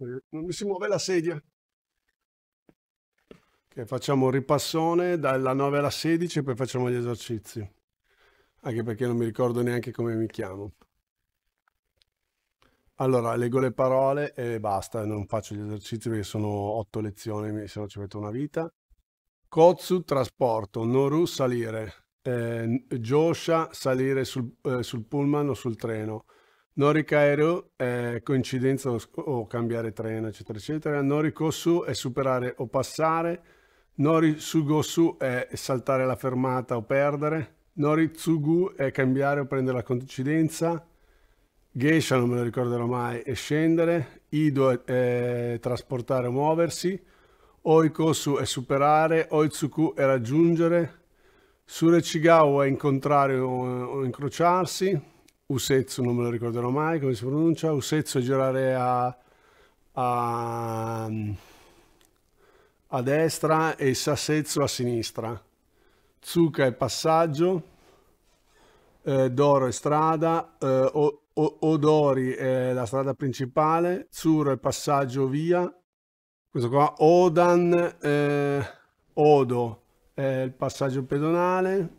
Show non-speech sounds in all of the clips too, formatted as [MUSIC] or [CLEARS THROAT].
Non eh, mi si muove la sedia. Okay, facciamo un ripassone dalla 9 alla 16 e poi facciamo gli esercizi. Anche perché non mi ricordo neanche come mi chiamo. Allora, leggo le parole e basta, non faccio gli esercizi perché sono otto lezioni, se no ci metto una vita. Kotsu, trasporto. Noru, salire. Eh, Josha, salire sul, eh, sul pullman o sul treno. Norikaeru è eh, coincidenza o, o, cambiare treno, eccetera, eccetera. Norikosu è superare o passare. Nori sugosu è saltare la fermata o perdere. Nori tsugu è cambiare o prendere la coincidenza. Geisha non me lo ricorderò mai, è scendere. Ido è, è trasportare o muoversi. Oikosu è superare. Oitsuku è raggiungere. Surechigawa è incontrare o, o incrociarsi. Usezzo non me lo ricorderò mai come si pronuncia, Usezzo girare a, a, a destra e Sassezzo a sinistra. Zucca è passaggio, eh, Doro è strada, eh, o, o, Odori è la strada principale, Zuro è passaggio via, questo qua Odan, eh, Odo è il passaggio pedonale,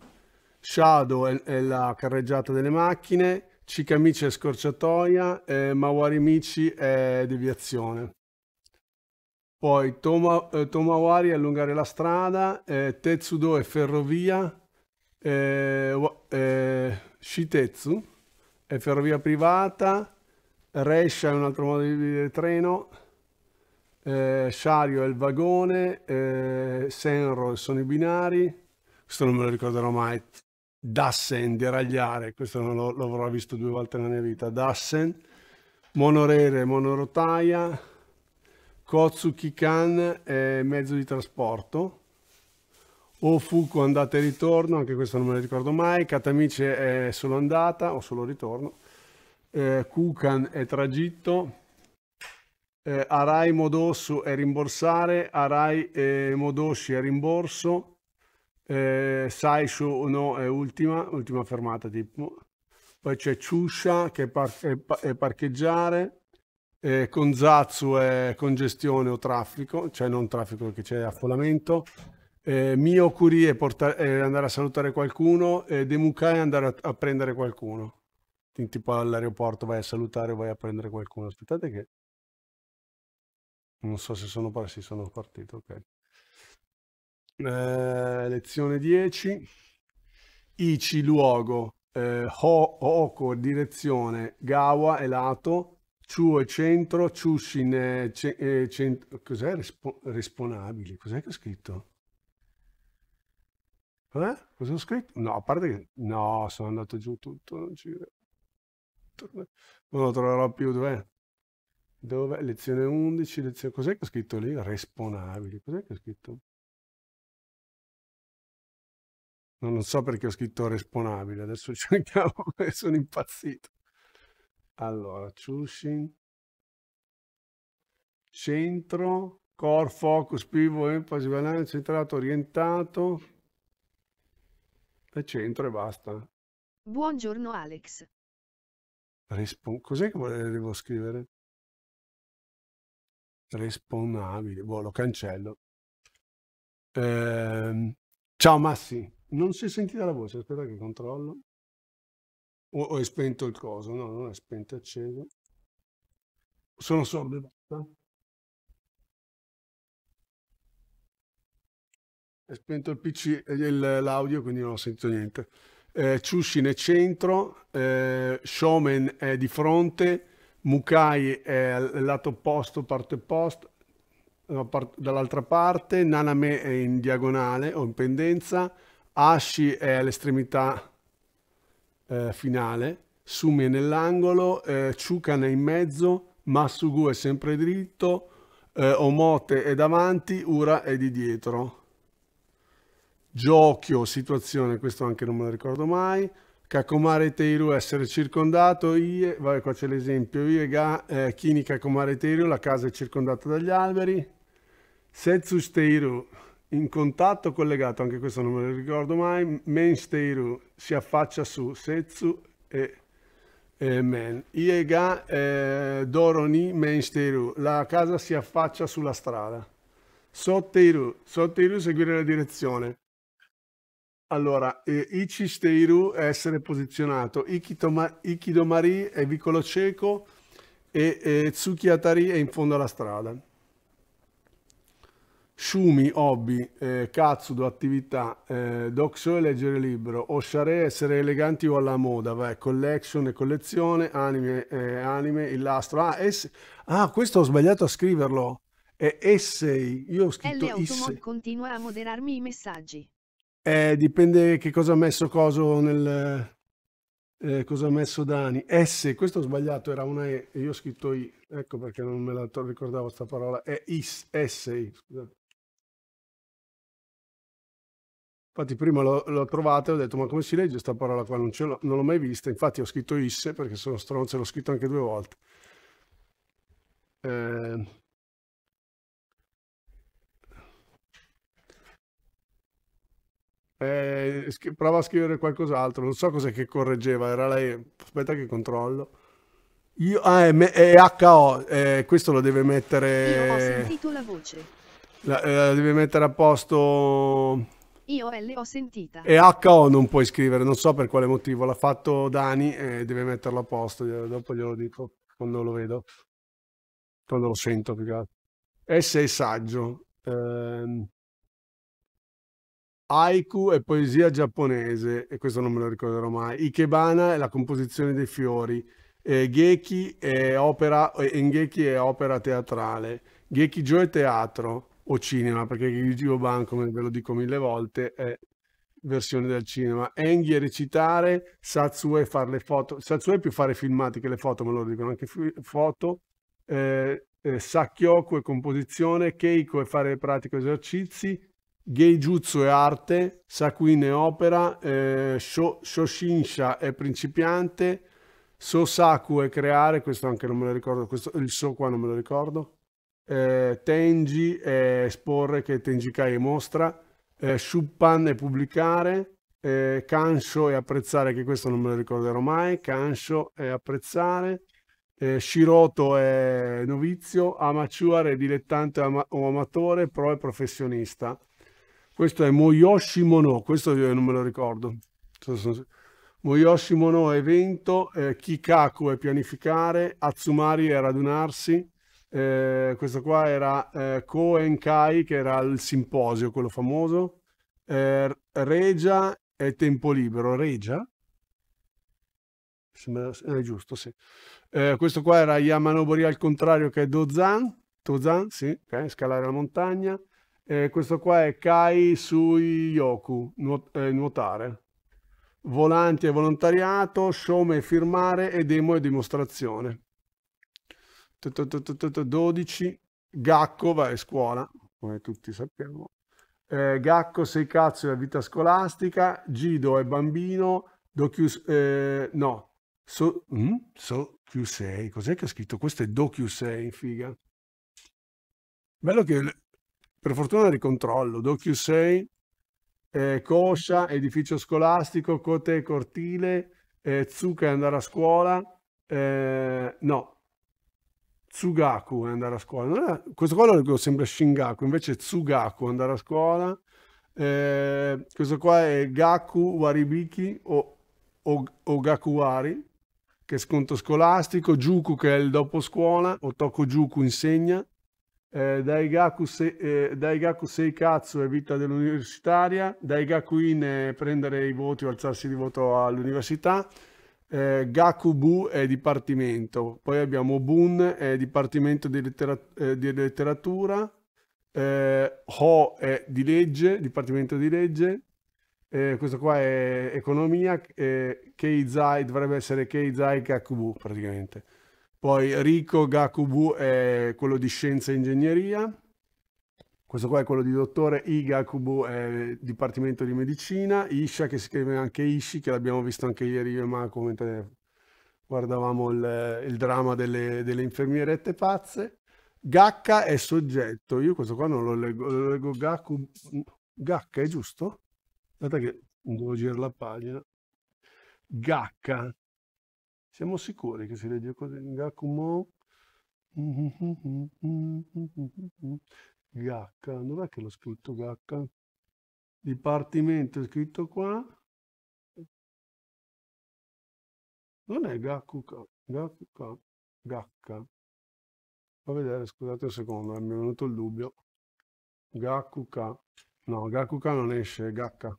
Shadow è, è la carreggiata delle macchine, Chikamichi è scorciatoia, eh, Mawarimichi è deviazione. Poi Toma, eh, Tomawari è allungare la strada, eh, Tetsudo è ferrovia, eh, eh Shitetsu è ferrovia privata, Resha è un altro modo di dire treno, eh, Shario è il vagone, eh, Senro sono i binari, questo non me lo ricorderò mai, Dassen, deragliare, questo lo, lo avrò visto due volte nella mia vita, Dassen, monorere, monorotaia, Kotsukikan è mezzo di trasporto, Ofuku andata e ritorno, anche questo non me lo ricordo mai, Katamice è solo andata o solo ritorno, eh, Kukan è tragitto, eh, Arai Modosu è rimborsare, Arai eh, Modoshi è rimborso, eh, o no è ultima, ultima fermata tipo. Poi c'è Ciuscia che è, par è, pa è parcheggiare, eh, Konzatsu è congestione o traffico, cioè non traffico perché c'è affollamento. Eh, mio Curie è, è, andare a salutare qualcuno, eh, Demukai è andare a, a prendere qualcuno. Tipo all'aeroporto vai a salutare, vai a prendere qualcuno. Aspettate che... Non so se sono, sì, sono partito, ok eh, lezione 10, ici luogo, eh, Ho, Oko, direzione, Gawa, elato, Chu e centro, Chushin e ce, eh, centro, cos'è? Respo, responabili, cos'è che ho scritto? Eh? Cosa ho scritto? No, a parte che... No, sono andato giù tutto, non ci Non lo troverò più, dov'è? Dove? Lezione 11, lezione... Cos'è che ho scritto lì? Responabili, cos'è che ho scritto? Non so perché ho scritto responabile, adesso [LAUGHS] cerchiamo, sono impazzito. Allora, Chushin, centro, core, focus, pivot, enfasi, banale, centrato, orientato, e centro e basta. Buongiorno Alex. Respon- Cos'è che volevo scrivere? Responabile, boh, lo cancello. Ehm, Ciao Massi, non si è sentita la voce, aspetta che controllo. O, o è spento il coso? No, non è spento, è acceso. Sono sordo e basta. È spento il PC, l'audio, quindi non ho sentito niente. Eh, Ciuscin è centro, eh, Showman è di fronte, Mukai è al lato opposto, parte opposta, dall'altra parte, Naname è in diagonale o in pendenza, Ashi è all'estremità eh, finale, Sumi è nell'angolo, eh, Chukan è in mezzo, Masugu è sempre dritto, eh, Omote è davanti, Ura è di dietro. Giochio, situazione, questo anche non me lo ricordo mai. Kakomare Teiru essere circondato, Ie, vabbè qua c'è l'esempio, Ie, ga, eh, Kini Kakomare Teiru, la casa è circondata dagli alberi, Setsu Steiru in contatto collegato, anche questo non me lo ricordo mai, Mainsteiru si affaccia su Setsu e, e Men. Iega eh, Doroni Mainsteiru, la casa si affaccia sulla strada. Sotteiru, Sotteiru seguire la direzione. Allora, eh, Ichisteiru essere posizionato, Ikidomari è vicolo cieco e, e eh, Tsukiatari è in fondo alla strada. Shumi, hobby, eh, Katsudo, attività, eh, Doc Show e leggere libro, Oshare, essere eleganti o alla moda, vai, collection e collezione, anime, eh, anime illastro. Ah, ess- ah, questo ho sbagliato a scriverlo, è essay, io ho scritto L essay. continua a moderarmi i messaggi. Eh, dipende che cosa ha messo coso nel... Eh, cosa ha messo Dani? S, questo ho sbagliato, era una E, io ho scritto I, ecco perché non me la ricordavo questa parola, è is, essay, scusate. Infatti prima l'ho, trovata e ho detto ma come si legge questa parola qua? Non, non l'ho mai vista, infatti ho scritto isse perché sono stronzo e l'ho scritto anche due volte. Ehm. Eh... Eh, prova a scrivere qualcos'altro, non so cos'è che correggeva, era lei, aspetta che controllo. Io, ah, è, è HO, eh, questo lo deve mettere... Io ho sentito la voce. La, eh, la deve mettere a posto... Io l'ho sentita. E HO non puoi scrivere, non so per quale motivo. L'ha fatto Dani e deve metterlo a posto. Dopo glielo dico quando lo vedo, quando lo sento più che altro. S è saggio. Ehm, haiku è poesia giapponese, e questo non me lo ricorderò mai. Ikebana è la composizione dei fiori. Eh, Geki è opera, Engeki è opera teatrale. Gekijo è teatro o cinema, perché Gigi Oban, come ve lo dico mille volte, è versione del cinema. Enghi è recitare, Satsue fare le foto. Satsue è più fare filmati che le foto, ma loro dicono anche foto. Eh, eh, Sakyoko è composizione, Keiko è fare pratico esercizi, Geijutsu è arte, Sakuin è opera, eh, Shoshinsha è principiante, Sosaku è creare, questo anche non me lo ricordo, questo, il So qua non me lo ricordo eh, Tenji è esporre che Tenji Kai mostra, eh, Shuppan è pubblicare, eh, Kansho è apprezzare, che questo non me lo ricorderò mai, Kansho è apprezzare, eh, Shiroto è novizio, Amateur è dilettante o amatore, pro è professionista. Questo è Moyoshi Mono, questo io non me lo ricordo. Moyoshi Mono è evento, eh, Kikaku è pianificare, Atsumari è radunarsi, eh, questo qua era eh, Cohen Kai, che era il simposio, quello famoso. Eh, Regia e Tempo Libero. Regia? Sembra, eh, giusto, sì. Eh, questo qua era Yamanobori al contrario, che è Dozan. Dozan, sì, okay, scalare la montagna. Eh, questo qua è Kai sui Yoku, nuot eh, nuotare. Volanti e volontariato, showme e firmare e demo e dimostrazione. 12 Gacco va a scuola, come tutti sappiamo. Eh, Gacco sei cazzo della vita scolastica, Gido è bambino, Docu... Eh, no, so, mm? so q cos'è che ha scritto? Questo è DoQ6, figa. Bello che, per fortuna ricontrollo, do 6 eh, Coscia, edificio scolastico, Cote cortile, eh, Zucca e andare a scuola, eh, no, Tsugaku è andare a scuola. È, questo qua lo leggo sempre Shingaku, invece è Tsugaku andare a scuola. Eh, questo qua è Gaku Waribiki o, o, o Gakuwari, che è sconto scolastico. Juku che è il dopo scuola. o Toko Juku insegna. Eh, Daigaku, se, eh, Daigaku Seikatsu è vita dell'universitaria. Daigaku In è prendere i voti o alzarsi di voto all'università eh, Gakubu è dipartimento, poi abbiamo Bun è dipartimento di, Litterat eh, di letteratura, eh, Ho è di legge, dipartimento di legge, eh, questo qua è economia, eh, Keizai dovrebbe essere Keizai Gakubu praticamente. Poi Rico Gakubu è quello di scienza e ingegneria, questo qua è quello di dottore, Igakubu è Dipartimento di Medicina, Isha che si chiama anche Ishi, che l'abbiamo visto anche ieri io e Marco mentre guardavamo il, il dramma delle, delle, infermierette pazze. Gakka è soggetto, io questo qua non lo leggo, lo leggo Gaku, Gakka è giusto? Aspetta che devo girare la pagina. Gakka, siamo sicuri che si legge così? Gakumo H, dov'è che l'ho scritto H? Dipartimento è scritto qua. Non è HQK, HQK, Fa vedere, scusate un secondo, eh, mi è venuto il dubbio. HQK, no, HQK non esce, H.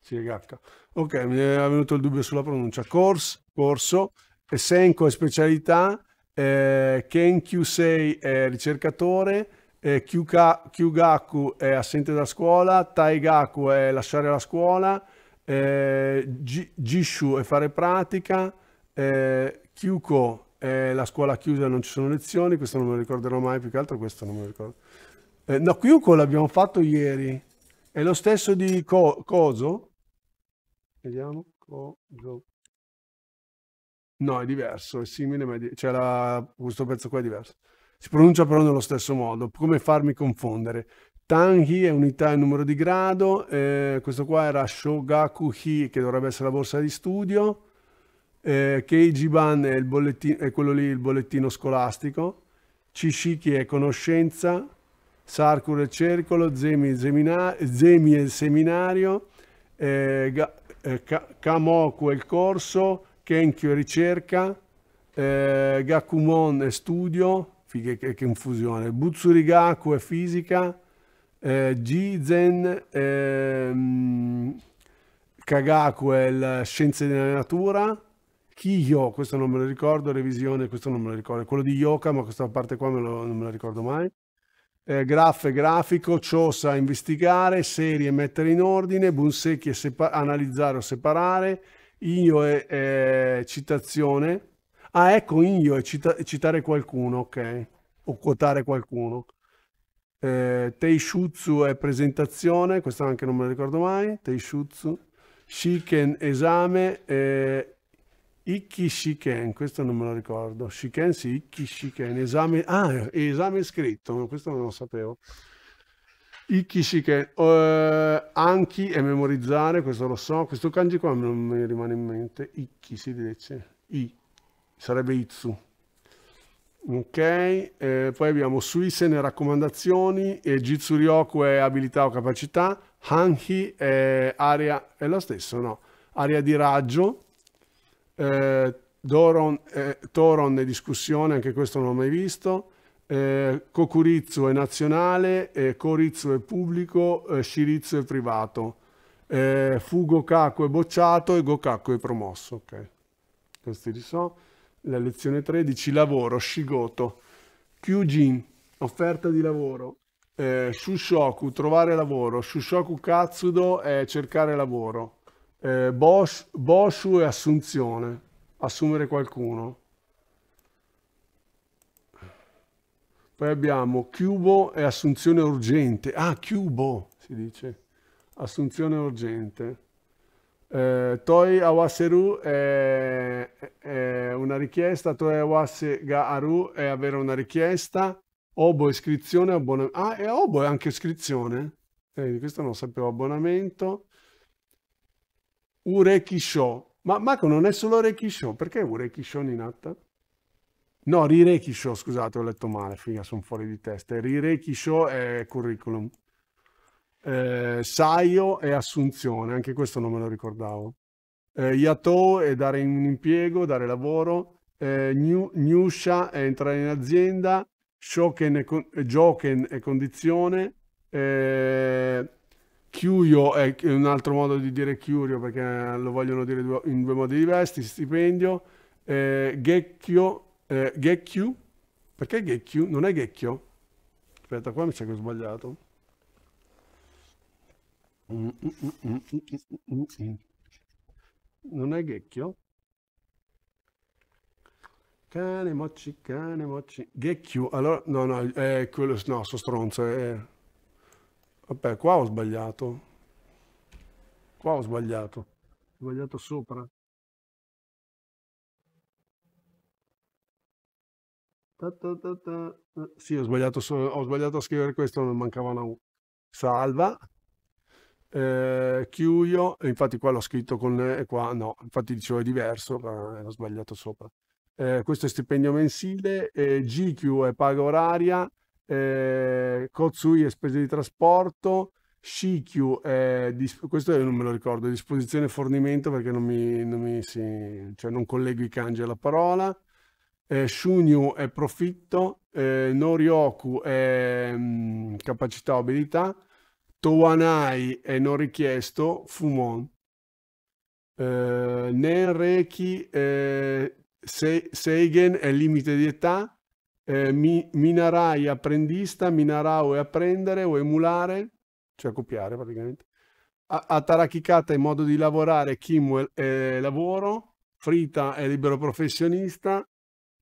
Sì, H. Ok, mi è venuto il dubbio sulla pronuncia. Course, corso, Senko è specialità, eh, Kenkyu è ricercatore, eh, Kyugaku è assente da scuola, Taigaku è lasciare la scuola, eh, Jishu è fare pratica, eh, Kyuko è la scuola chiusa e non ci sono lezioni, questo non me lo ricorderò mai, più che altro questo non me lo ricordo. Eh, no, Kyuko l'abbiamo fatto ieri, è lo stesso di Co Coso? Vediamo, Coso. No, è diverso, è simile, ma è cioè la... questo pezzo qua è diverso. Si pronuncia però nello stesso modo, come farmi confondere. Tanhi è unità e numero di grado, eh, questo qua era Shogakuhi che dovrebbe essere la borsa di studio, eh, Keijiban è, è, quello lì il bollettino scolastico, Cishiki è conoscenza, Sarkur è circolo, Zemi, zemina, Zemi è il seminario, eh, ga, eh, ka, Kamoku è il corso, Kenkyo è ricerca, eh, Gakumon è studio, che, che, che, infusione. Butsurigaku è fisica, eh, Jizen, ehm, Kagaku è la scienza della natura, Kiyo, questo non me lo ricordo, revisione, questo non me lo ricordo, quello di Yoka, ma questa parte qua me lo, non me la ricordo mai. Eh, graf e grafico, Chosa investigare, serie mettere in ordine, Bunseki è analizzare o separare, Io è eh, citazione, Ah, ecco io, cita- citare qualcuno, ok? O quotare qualcuno. Eh, Teishutsu è presentazione, questa anche non me la ricordo mai, Teishutsu. Shiken esame, eh, Ikki Shiken, questo non me lo ricordo. Shiken sì, Ikki Shiken, esame, ah, esame scritto, questo non lo sapevo. Ikki Shiken, uh, Anki è memorizzare, questo lo so, questo kanji qua non mi rimane in mente, Ikki si dice, I sarebbe Itsu. Ok, eh, poi abbiamo Suisen e raccomandazioni, e Jitsu Ryoku è abilità o capacità, Hanhi è area, è la stessa, no? Area di raggio, eh, Doron, eh, Toron è discussione, anche questo non l'ho mai visto, eh, Kokuritsu è nazionale, eh, Koritsu è pubblico, eh, Shiritsu è privato, eh, Fugokaku è bocciato e Gokaku è promosso, ok? Questi li so la lezione 13, lavoro, shigoto, kyujin, offerta di lavoro, eh, shushoku, trovare lavoro, shushoku katsudo è cercare lavoro, eh, bosh, boshu è assunzione, assumere qualcuno. Poi abbiamo cubo e assunzione urgente. Ah, cubo si dice. Assunzione urgente. Eh, toi awaseru è, è, una richiesta, toi awase ga aru è avere una richiesta, obo iscrizione, abbonamento. Ah, e obo è anche iscrizione? Eh, questo non sapevo, abbonamento. Ureki Show. Ma Marco non è solo Reiki Show, perché Ureki Show Ninata? No, Rireki Show, scusate, ho letto male, figa, sono fuori di testa. Rireki Show è curriculum eh, Saio e Assunzione, anche questo non me lo ricordavo. Eh, Yato è dare un impiego, dare lavoro, eh, new, è entrare in azienda, Shoken è, con, Joken è condizione, eh, Curio è un altro modo di dire Curio perché lo vogliono dire in due modi diversi, stipendio, eh, Gecchio, eh, Gecchio, perché Gecchio? Non è Gecchio? Aspetta, qua mi sa che ho sbagliato. Non è Ghecchio? Cane mocci, cane mocci. Ghecchio, allora, no, no, è quello, no, sto stronzo, è... Vabbè, qua ho sbagliato. Qua ho sbagliato. Ho sbagliato sopra. Ta, ta, ta, ta. Sì, ho sbagliato, ho sbagliato a scrivere questo, non mancava una U. Salva eh, Chiuio, infatti qua l'ho scritto con e qua no, infatti dicevo è diverso, era sbagliato sopra. Eh, questo è stipendio mensile, eh, GQ è paga oraria, eh, Kotsui è spese di trasporto, CQ è, questo non me lo ricordo, disposizione fornimento perché non mi, non mi si, cioè non collego i kanji alla parola, eh, Shunyu è profitto, eh, Norioku è mh, mm, capacità abilità Towanai è non richiesto, Fumon. Eh, Nenreki eh, Se Seigen è limite di età, eh, mi Minarai apprendista, Minarao è apprendere o emulare, cioè copiare praticamente. A Atarakikata è modo di lavorare, Kim è lavoro, Frita è libero professionista,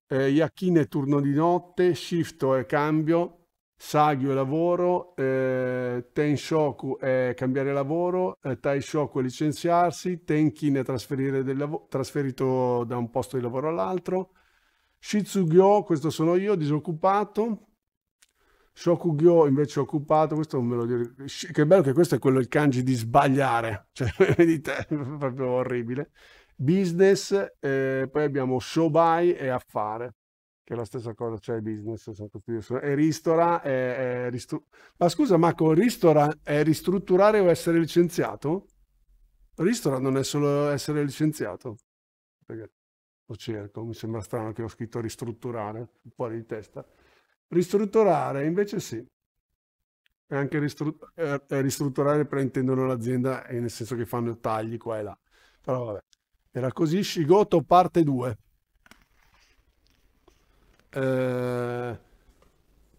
eh, Yakin è turno di notte, Shifto è cambio, Sagio è lavoro, eh, Tenshoku è cambiare lavoro, eh, Taishoku è licenziarsi, Tenkin è trasferito da un posto di lavoro all'altro, Shitsugyo, questo sono io, disoccupato, Shokugyo invece occupato, questo non me lo dire. Che bello che questo è quello il kanji di sbagliare, [LAUGHS] cioè vedete, è proprio orribile. Business, eh, poi abbiamo shobai e affare che è la stessa cosa, cioè business, e ristora, è, è ristru... ma scusa Marco, ristora è ristrutturare o essere licenziato? Ristora non è solo essere licenziato, perché lo cerco, mi sembra strano che ho scritto ristrutturare, un po' di testa. Ristrutturare invece sì, è anche ristru... è ristrutturare prendono l'azienda nel senso che fanno tagli qua e là, però vabbè, era così, Shigoto parte 2 eh,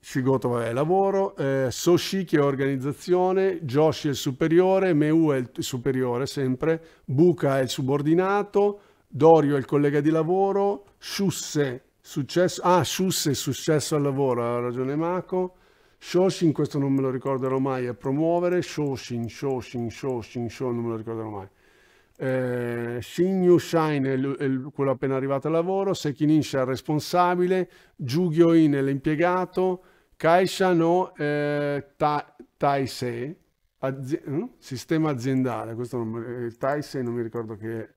Shigoto vabbè, lavoro, eh, Soshiki è organizzazione, Joshi è il superiore, Meu è il superiore sempre, Buka è il subordinato, Dorio è il collega di lavoro, Shusse successo, ah, Shusse successo al lavoro, ha ragione Mako, Shoshin, questo non me lo ricorderò mai, è promuovere, Shoshin, Shoshin, Shoshin, Shoshin, non me lo ricorderò mai eh, Shinyu Shine è, quello appena arrivato al lavoro, Sekinisha è il responsabile, Jugyo In è l'impiegato, Kaisha no eh, ta- Taisei, azi- hm? sistema aziendale, questo non, eh, Taisei non mi ricordo che,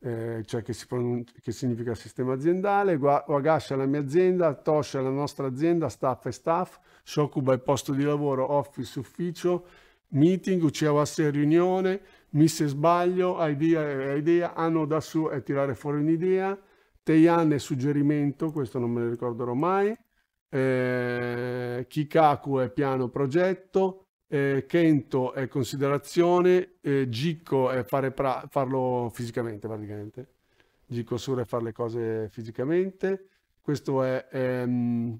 eh, cioè che, si pronuncia, che significa sistema aziendale, Gua- è la mia azienda, Tosha è la nostra azienda, staff e staff, Shokuba è posto di lavoro, office, ufficio, meeting, Uchiawasse è riunione, mi se sbaglio, idea, idea anno da su è tirare fuori un'idea, Teian è suggerimento, questo non me lo ricorderò mai, eh, Kikaku è piano progetto, eh, Kento è considerazione, eh, Gicco è fare farlo fisicamente praticamente, Gicco Sura è fare le cose fisicamente, questo è ehm,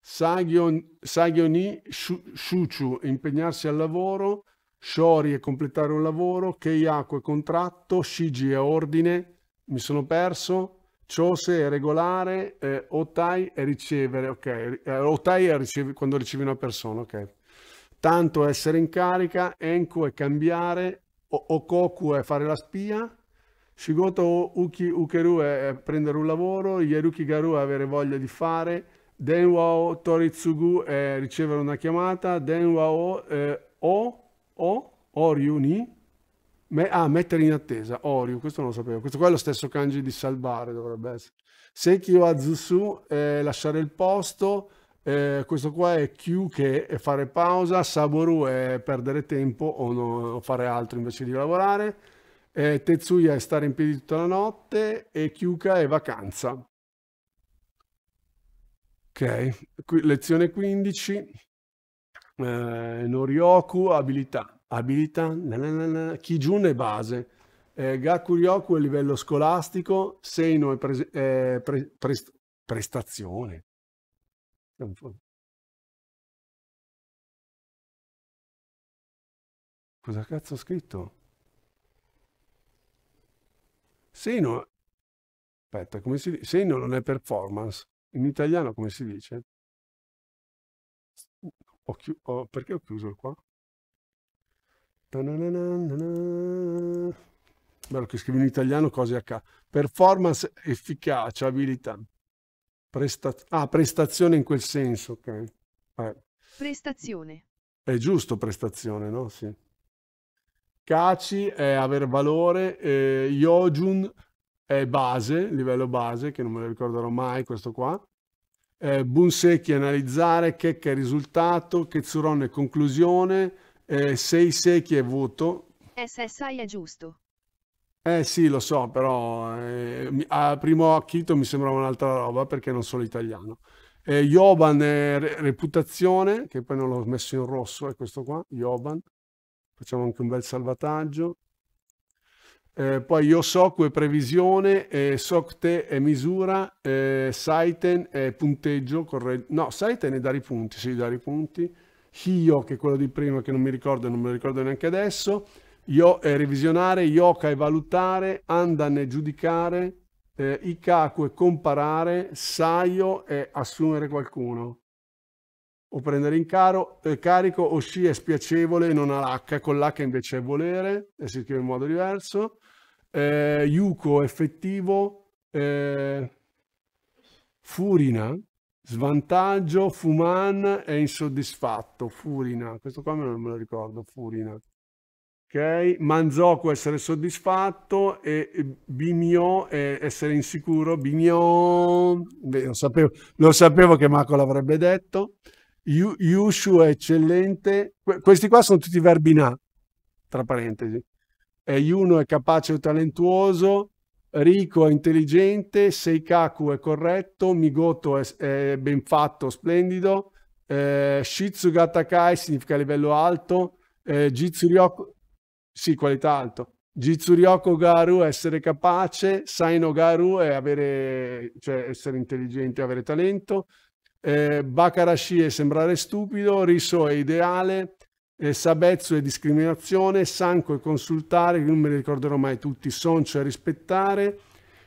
Sagio, Sagio Ni Shuchu, impegnarsi al lavoro, Shori è completare un lavoro, Keiaku è contratto, Shiji è ordine, mi sono perso, Chose è regolare, eh, Otai è ricevere, ok, eh, Otai è ricevi, quando ricevi una persona, ok. Tanto è essere in carica, Enku è cambiare, o- Okoku è fare la spia, Shigoto Uki Ukeru è, è prendere un lavoro, Yeruki Garu è avere voglia di fare, Denwao Toritsugu è ricevere una chiamata, Denwao eh, O o Oriuni me, ah, mettere in attesa, Oriu, questo non lo sapevo, questo qua è lo stesso kanji di salvare dovrebbe essere. Sekio Azusu è eh, lasciare il posto, eh, questo qua è Q che è fare pausa, Saboru è perdere tempo o, no, o fare altro invece di lavorare, eh, Tetsuya è stare in piedi tutta la notte e Kyuka è vacanza. Ok, Qui, lezione 15 eh, Norioku abilità, abilità, Kijun è base, eh, Gakuryoku è livello scolastico, Seino è pre, eh, pre, prest, prestazione. Cosa cazzo ho scritto? Seino, aspetta, come si dice? Seino non è performance. In italiano come si dice? Ho chi... oh, perché ho chiuso qua? Bello che scrivi in italiano cose a caso. Performance, efficacia, abilità. Presta... ah, prestazione in quel senso, ok. Eh. Prestazione. È giusto prestazione, no? Sì. Caci è aver valore, eh, Yojun è base, livello base, che non me lo ricorderò mai questo qua eh, Bunsecchi analizzare, Checca risultato, Chezzurone conclusione, eh, Sei Secchi è voto. Eh, SSI è giusto. Eh sì, lo so, però eh, a primo acchito mi sembrava un'altra roba perché non sono italiano. Eh, Joban è re reputazione, che poi non l'ho messo in rosso, è eh, questo qua, Joban. Facciamo anche un bel salvataggio. Eh, poi io soc è previsione, eh, socte è misura, eh, saiten è punteggio, corre... no, saiten è dare i punti, sì, dare i punti. Hio, che è quello di prima che non mi ricordo e non me lo ricordo neanche adesso. Io è revisionare, yoka è valutare, andan è giudicare, eh, ikaku è comparare, saio è assumere qualcuno o prendere in caro, eh, carico o sci è spiacevole, non ha l'H, con l'H invece è volere e si scrive in modo diverso eh, Yuko effettivo, eh, Furina, svantaggio, Fuman è insoddisfatto, Furina, questo qua non me lo ricordo, Furina. Ok, Manzoku essere soddisfatto e Bimio essere insicuro, Bimio, lo, sapevo, lo sapevo che Marco l'avrebbe detto. Yushu è eccellente. questi qua sono tutti verbi na, tra parentesi. Juno è capace e talentuoso, Rico è intelligente, Seikaku è corretto, Migoto è, è ben fatto, splendido, eh, Shitsuga Takai significa livello alto, eh, Jitsuryoku, sì, qualità alto, Jitsuryoko Garu essere capace, Saino Garu è avere, cioè essere intelligente, avere talento, eh, Bakarashi è sembrare stupido, Riso è ideale, eh, Sabezzo e discriminazione, Sanco e consultare, non me li ricorderò mai tutti, Soncio e rispettare,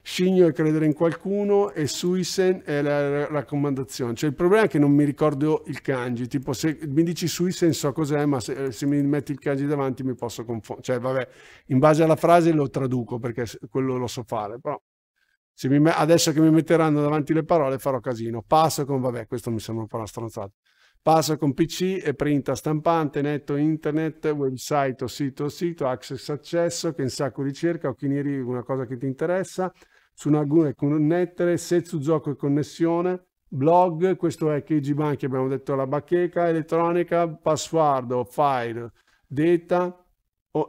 Scigno e credere in qualcuno e Suisen è la raccomandazione. Cioè il problema è che non mi ricordo il kanji, tipo se mi dici Suisen so cos'è, ma se, se, mi metti il kanji davanti mi posso confondere. Cioè vabbè, in base alla frase lo traduco perché quello lo so fare, però adesso che mi metteranno davanti le parole farò casino. Passo con vabbè, questo mi sembra un po' una stronzata. Passa con PC e printa stampante, netto internet, website o sito o sito, access accesso, che in sacco ricerca o chi una cosa che ti interessa, su Naguna e connettere, Setsu gioco e connessione, blog, questo è KG Bank, abbiamo detto la bacheca, elettronica, password o file, data,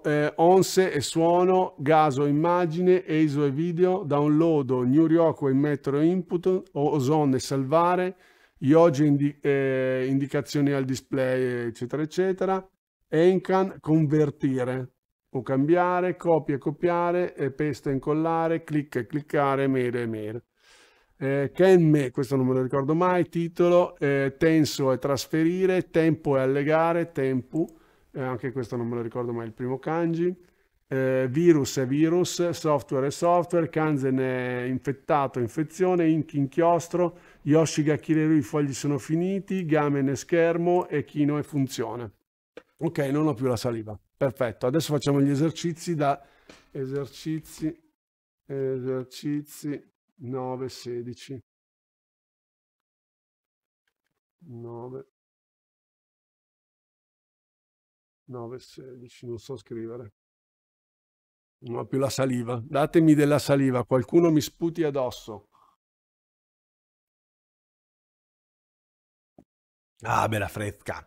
eh, onse e suono, gaso immagine, ESO e video, download, New Ryoku e Metro Input, Ozone e salvare, Yoji indi- eh, indicazioni al display, eccetera, eccetera. Encan convertire o cambiare, copia e copiare, e pesta e incollare, clicca e cliccare, mere e mere. Eh, Kenme, questo non me lo ricordo mai, titolo, eh, tenso è trasferire, tempo è allegare, tempo, eh, anche questo non me lo ricordo mai il primo kanji, eh, virus è virus, software è software, kanzen è infettato, infezione, ink inchiostro, Yoshi Gakireru i fogli sono finiti, Gamen è schermo e Kino è funzione. Ok, non ho più la saliva. Perfetto, adesso facciamo gli esercizi da esercizi, esercizi 9, 16. 9, 9, 16, non so scrivere. Non ho più la saliva. Datemi della saliva, qualcuno mi sputi addosso. Ah, bella fresca.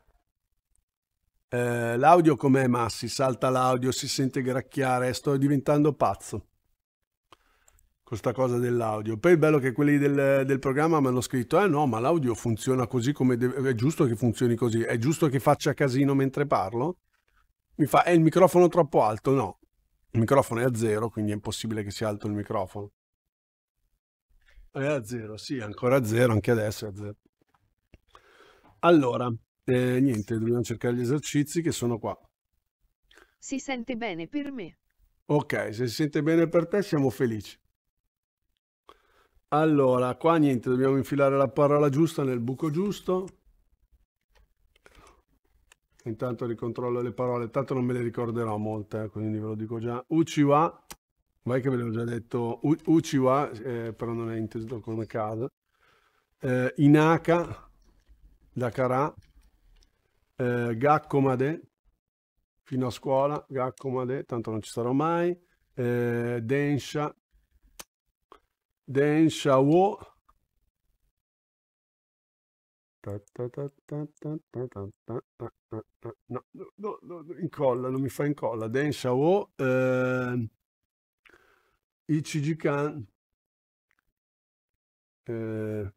Eh, l'audio com'è, Massi? Salta l'audio, si sente gracchiare, sto diventando pazzo questa cosa dell'audio. Poi è bello che quelli del, del programma mi hanno scritto: eh no, ma l'audio funziona così come deve. È giusto che funzioni così, è giusto che faccia casino mentre parlo. Mi fa: è eh, il microfono troppo alto? No, il microfono è a zero, quindi è impossibile che sia alto il microfono. È a zero, sì, ancora a zero, anche adesso è a zero. Allora, eh, niente, dobbiamo cercare gli esercizi che sono qua. Si sente bene per me. Ok, se si sente bene per te siamo felici. Allora, qua niente, dobbiamo infilare la parola giusta nel buco giusto. Intanto ricontrollo le parole, tanto non me le ricorderò molte, eh, quindi ve lo dico già. Uchiwa, vai che ve l'ho già detto, U Uchiwa, eh, però non è inteso come caso. Eh, Inaka, Dakarà, eh, Gacomade, fino a scuola, Gacomade, tanto non ci sarò mai, eh, Densha, Densha Wo, No, no, no, incolla, non mi fa incolla. Densha Wo, eh, Ichiji Kan, eh,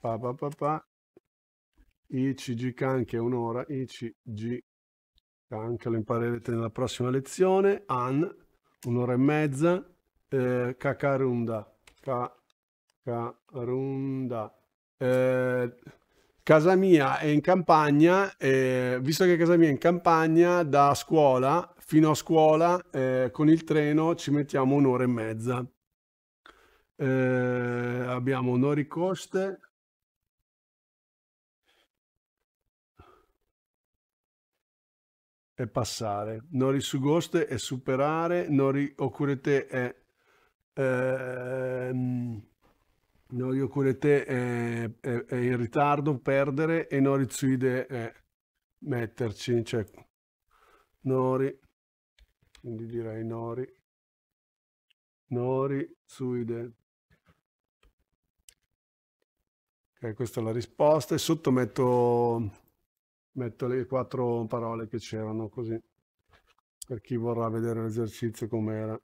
pa, pa, pa, pa, ICG Kanke è un'ora, ICG Kanke lo imparerete nella prossima lezione, AN un'ora e mezza, eh, Kakarunda, Kakarunda, eh, casa mia è in campagna, eh, visto che casa mia è in campagna, da scuola fino a scuola eh, con il treno ci mettiamo un'ora e mezza. Eh, abbiamo e Coste, è passare, nori su goste è superare, nori occurrete è ehm, nori occurrete è, è, è, in ritardo, perdere e nori zuide è metterci, cioè nori, quindi direi nori, nori zuide. Ok, questa è la risposta e sotto metto metto le quattro parole che c'erano così per chi vorrà vedere l'esercizio com'era.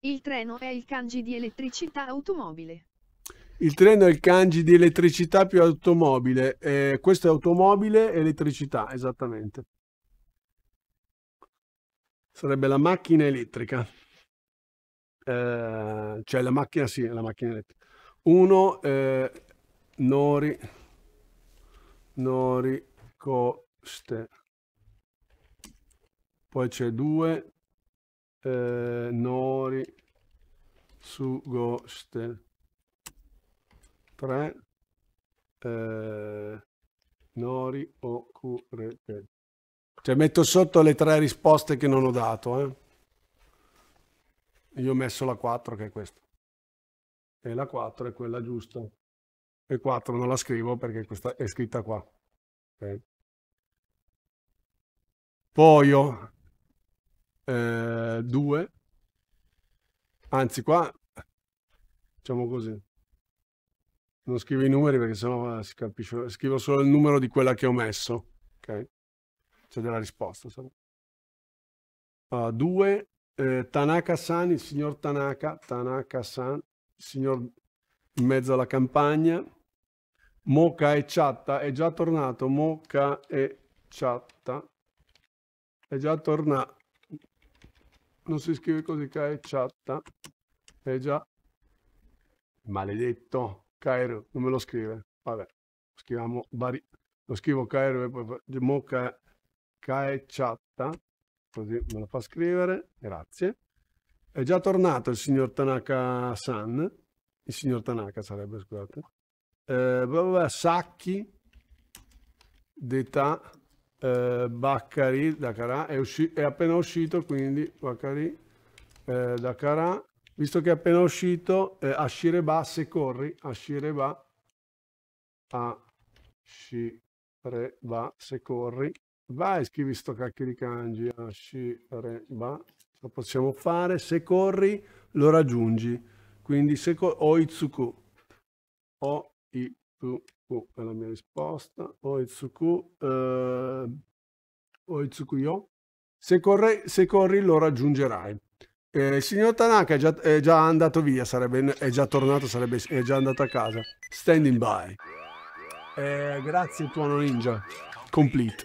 Il treno è il kanji di elettricità automobile. Il treno è il kanji di elettricità più automobile. Eh, questo è automobile, elettricità, esattamente. Sarebbe la macchina elettrica. Eh, cioè la macchina, sì, la macchina elettrica. Uno, eh, Nori, Nori, coste. Poi c'è 2 eh, nori su goste. 3 eh, nori o curete. Cioè metto sotto le tre risposte che non ho dato. Eh. Io ho messo la 4 che è questa. E la 4 è quella giusta. E 4 non la scrivo perché questa è scritta qua. Okay. Poio 2, eh, anzi qua facciamo così, non scrivo i numeri perché sennò si capisce, scrivo solo il numero di quella che ho messo, ok? C'è della risposta. 2, uh, ah, eh, Tanaka-san, il signor Tanaka, Tanaka-san, il signor in mezzo alla campagna, Moka e Chatta, è già tornato Moka e Chatta è già tornata non si scrive così Kai chatta è già maledetto Cairo non me lo scrive vabbè scriviamo bari lo scrivo Cairo e poi di mo Kai chatta così me lo fa scrivere grazie è già tornato il signor Tanaka San il signor Tanaka sarebbe scusate eh, Sacchi d'età eh, Baccari da Carà è, è, appena uscito, quindi Baccari eh, da Carà, visto che è appena uscito, eh, Ashireba se corri, Ashireba, Ashireba se corri, vai scrivi sto cacchio di kanji, Ashireba, lo possiamo fare, se corri lo raggiungi, quindi se o Itsuku, o Q è la mia risposta. Oizuku, eh, Oizukuyo. Se, corre, se corri lo raggiungerai. Eh, il signor Tanaka è già, è già andato via, sarebbe, è già tornato, sarebbe, è già andato a casa. Standing by. Eh, grazie Tuono Ninja. Complete.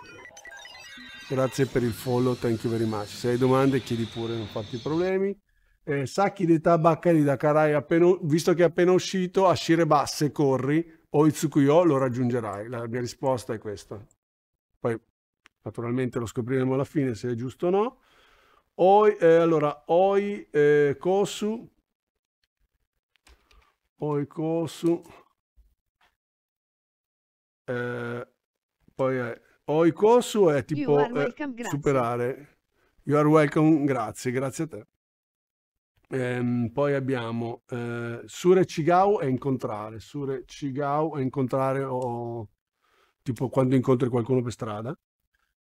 Grazie per il follow, thank you very much. Se hai domande chiedi pure, non farti problemi. Eh, sacchi di tabaccari da Carai, appena, visto che è appena uscito, a Ashire Basse, corri, o Itsukuyo lo raggiungerai? La mia risposta è questa. Poi naturalmente lo scopriremo alla fine se è giusto o no. Oi, eh, allora, Oi eh, Kosu. Oi Kosu. Eh, poi è Oi Kosu è tipo you eh, superare. You are welcome, grazie, grazie a te. Ehm, poi abbiamo eh, Sure Cigau e incontrare. Sure Cigau e incontrare o tipo quando incontri qualcuno per strada.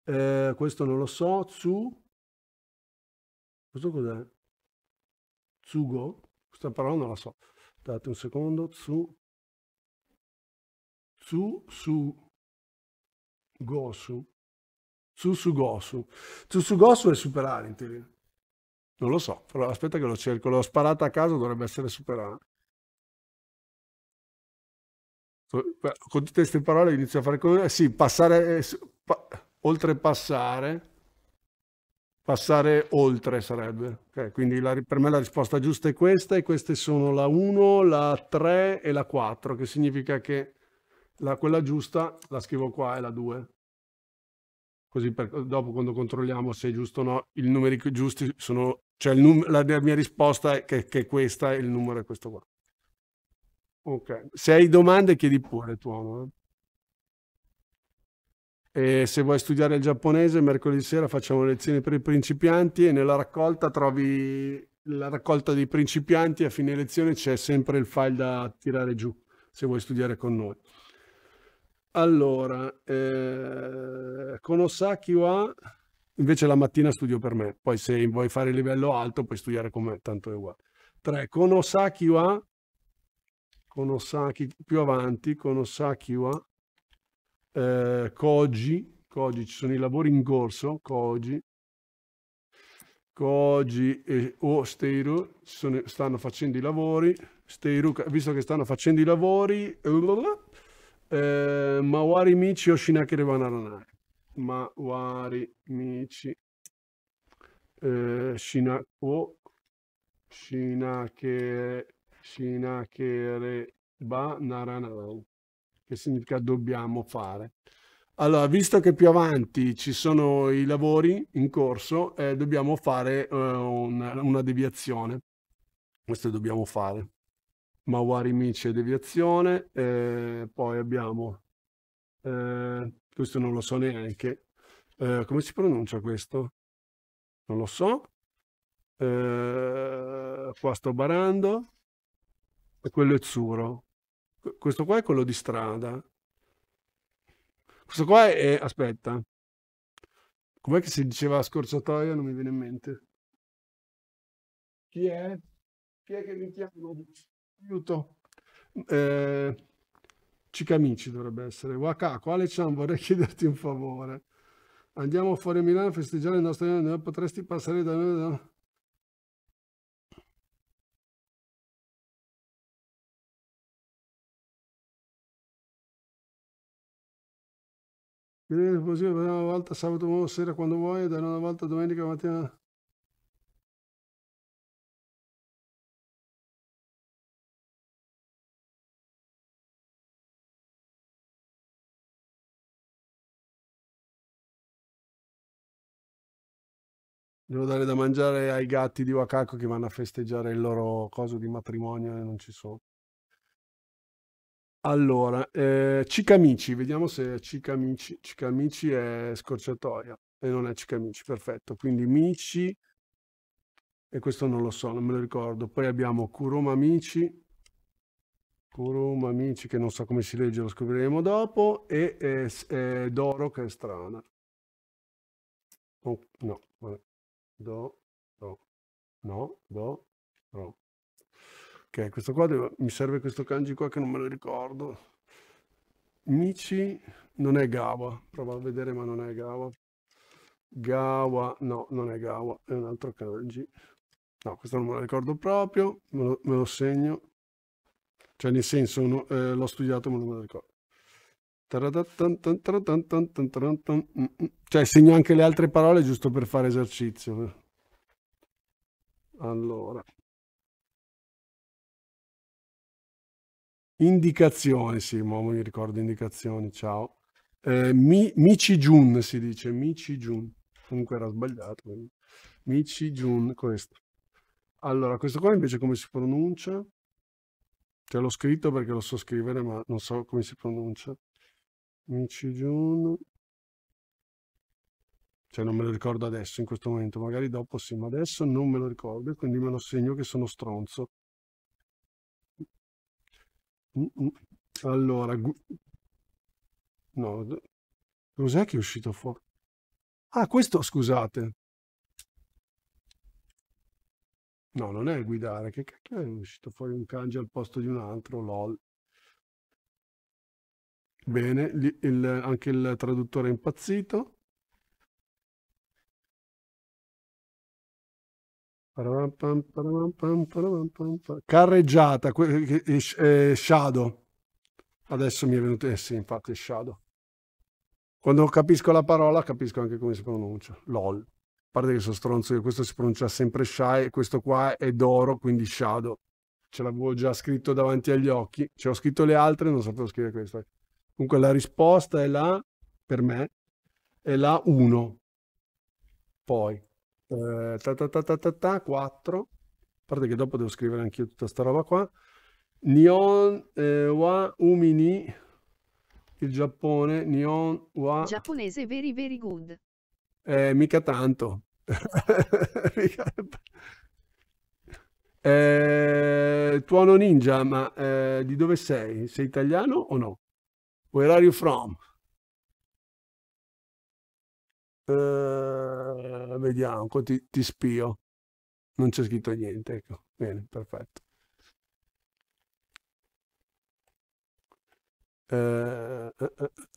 Eh, questo non lo so. Zu. Questo cos'è? Zugo? Questa parola non la so. Date un secondo. Zu. Zu su. Gosu. su Gosu è superare in teoria. Non lo so, però aspetta che lo cerco. L'ho sparata a caso, dovrebbe essere superata. Con tutte queste parole inizio a fare cose. Eh sì, passare, eh, pa, oltrepassare, passare oltre sarebbe. Okay, quindi la, per me la risposta giusta è questa e queste sono la 1, la 3 e la 4, che significa che la, quella giusta la scrivo qua è la 2 così per, dopo quando controlliamo se è giusto o no, i numeri giusti sono cioè la, la, mia risposta è che, che questa è il numero è questo qua. Ok, se hai domande chiedi pure tuono. Eh? E se vuoi studiare il giapponese, mercoledì sera facciamo lezioni per i principianti e nella raccolta trovi la raccolta dei principianti a fine lezione c'è sempre il file da tirare giù se vuoi studiare con noi. Allora, eh, Konosaki wa Invece la mattina studio per me, poi se vuoi fare il livello alto puoi studiare con me, tanto è uguale. 3. Konosaki wa Konosaki più avanti, Konosaki wa eh, Koji, Koji, ci sono i lavori in corso, Koji, Koji e Osteiru sono, stanno facendo i lavori, Steiru, visto che stanno facendo i lavori, eh, Mawari Michi Oshinake Rebanaranae. Mawari, Michi, eh, Shinako, Shinakere, Shinakere, Ba, Naranau, che significa dobbiamo fare. Allora, visto che più avanti ci sono i lavori in corso, eh, dobbiamo fare eh, un, una deviazione. Questo dobbiamo fare. Mawari Mice deviazione, eh, poi abbiamo eh, questo non lo so neanche. Eh, come si pronuncia questo? Non lo so. Eh, qua sto barando. E quello è Zuro. Questo qua è quello di strada. Questo qua è... Aspetta. Com'è che si diceva scorciatoia? Non mi viene in mente. Chi è? Chi è che mi chiama? Aiuto. Eh, Cicamici dovrebbe essere. Waka, quale Chan vorrei [LAUGHS] chiederti un favore. Andiamo fuori a Milano a festeggiare il nostro anno. Eh? Potresti passare da me? Da... Così una volta sabato sera quando vuoi, da una volta domenica mattina. Devo dare da mangiare ai gatti di Wakako che vanno a festeggiare il loro coso di matrimonio e non ci sono. Allora, eh, Cicamici, vediamo se è Cicamici. Cicamici è scorciatoia e non è Cicamici, perfetto. Quindi Mici, e questo non lo so, non me lo ricordo. Poi abbiamo Kuroma Mici, Kuroma Mici che non so come si legge, lo scopriremo dopo, e, e, eh, e eh, Doro che è strana. Oh, no, vabbè do, do, no, do, ro. Ok, questo qua deve, mi serve questo kanji qua che non me lo ricordo. Michi non è Gawa, prova a vedere ma non è Gawa. Gawa, no, non è Gawa, è un altro kanji. No, questo non me lo ricordo proprio, me lo, me lo segno. Cioè nel senso, no, eh, l'ho studiato ma non me lo ricordo. Cioè segno anche le altre parole giusto per fare esercizio. Allora. Indicazioni, sì, ma mi ricordo indicazioni, ciao. Eh, mi, Michi Jun si dice, Michi Jun. Comunque era sbagliato. Quindi. Michi Jun, questo. Allora, questo qua invece come si pronuncia? Cioè l'ho scritto perché lo so scrivere, ma non so come si pronuncia. Micigion. Cioè non me lo ricordo adesso, in questo momento, magari dopo sì, ma adesso non me lo ricordo, quindi me lo segno che sono stronzo. Mm, mm. Allora, no, cos'è che è uscito fuori? Ah, questo, scusate. No, non è guidare, che cacchio è uscito fuori un kanji al posto di un altro, lol. Bene, il, anche il traduttore è impazzito. Carreggiata, Shadow. Adesso mi è venuto, eh sì, infatti è Shadow. Quando capisco la parola capisco anche come si pronuncia. LOL. A parte che sono stronzo io, questo si pronuncia sempre Shy e questo qua è d'oro, quindi Shadow. Ce l'avevo già scritto davanti agli occhi. Ce cioè, l'ho scritto le altre, non sapevo scrivere questa. Comunque la risposta è la, per me, è la 1. Poi, eh, ta, ta, ta, ta, ta, 4. A parte che dopo devo scrivere anch'io tutta sta roba qua. Nihon eh, wa umini, il Giappone, Nihon wa... Giapponese very very good. Eh, mica tanto. [LAUGHS] eh, tuono ninja, ma eh, di dove sei? Sei italiano o no? Where are you from? Uh, vediamo, ti, ti spio. Non c'è scritto niente, ecco. Bene, perfetto. Uh, uh,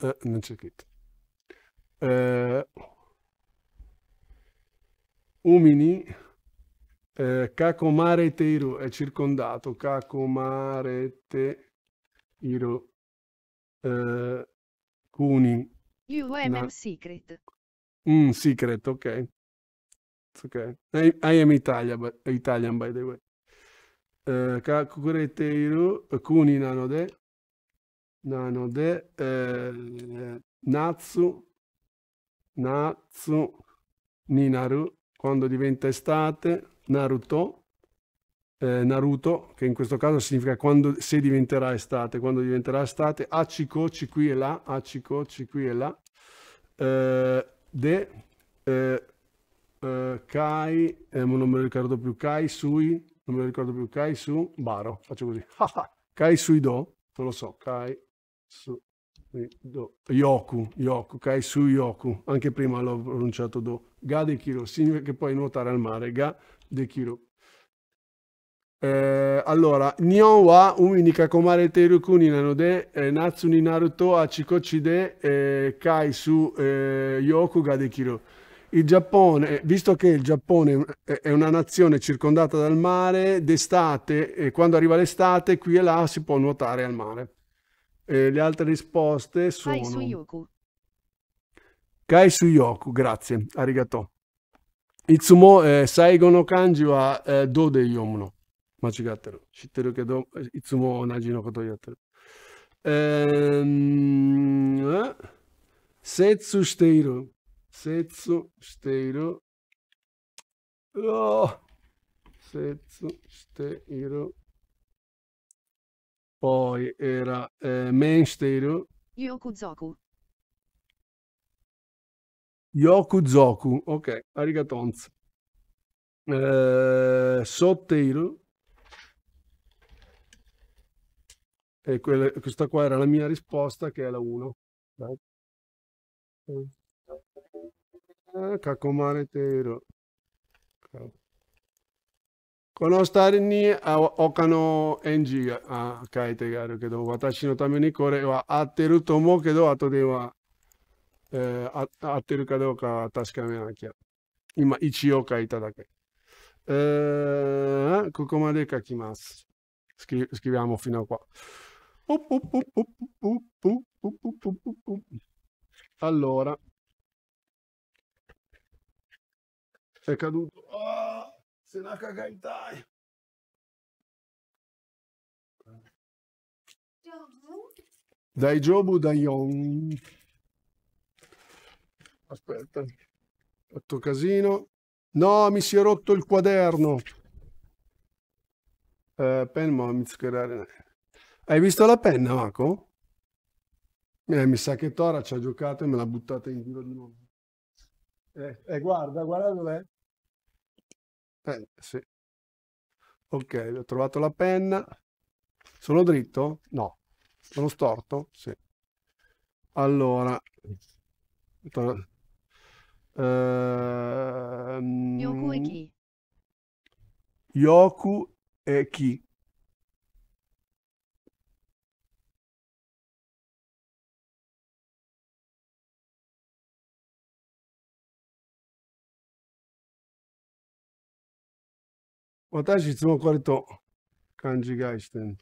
uh, non c'è scritto. Eh, Umini, eh, Kakomare Teiru è circondato, Cacomare Teiru eh, Cuni. UM no. Secret. Mm, secret, ok. It's ok. I, I am Italia, but, Italian, by the way. Eh, Kakureteiru, uh, eh, Kuni Nanode, Nanode, eh, Natsu, Natsu, Ninaru, quando diventa estate, Naruto, eh, Naruto, che in questo caso significa quando, se diventerà estate, quando diventerà estate, Acikochi qui e là, Acikochi qui e là, eh, De, eh, eh Kai, eh, non me lo ricordo più, Kai Sui, non me lo ricordo più, Kai Su, Baro, faccio così, [LAUGHS] Kai Sui Do, non lo so, Kai Su, Do, Yoku, Yoku, Kai Su Yoku, anche prima l'ho pronunciato Do, Ga De Kiro, significa che puoi nuotare al mare, Ga De Kiro, eh, allora, wa um ni kakomare eh, natsu naruto eh, yoku Il Giappone, visto che il Giappone è una nazione circondata dal mare, d'estate, e quando arriva l'estate, qui e là si può nuotare al mare. Eh, le altre risposte sono... Kaisuyoku. Kaisuyoku, grazie, arigato. Itsumo eh, saigono kanji wa eh, do yomuno. 間違ってる。知ってるけど、いつも同じのことをやってる。えー、通している。通している。うわしている。Poi era、えー、面している。よくぞ u z o k u y o k u ありがと Ok, a え i g っている。E quella, questa qua era la mia risposta, che è la 1. Eh, Cacomare tero. Kono stare ni okano enji ga kaite ga aru kedo, watashi no tame ni kore wa atteru to omou kedo, ato de wa qua allora. È caduto. Oh, se la cagaitai. Dai Jobu dai Yon. Aspetta. Fatto casino. No, mi si è rotto il quaderno. Eh, pen mo mi scherare. Hai visto la penna, Marco? Eh, mi sa che Tora ci ha giocato e me l'ha buttata in giro di nuovo. Eh, eh guarda, guarda dov'è. Eh, sì. Ok, ho trovato la penna. Sono dritto? No. Sono storto? Sì. Allora... Uh, Yoku e chi? Yoku e chi? 私いつもこれと勘違いしてん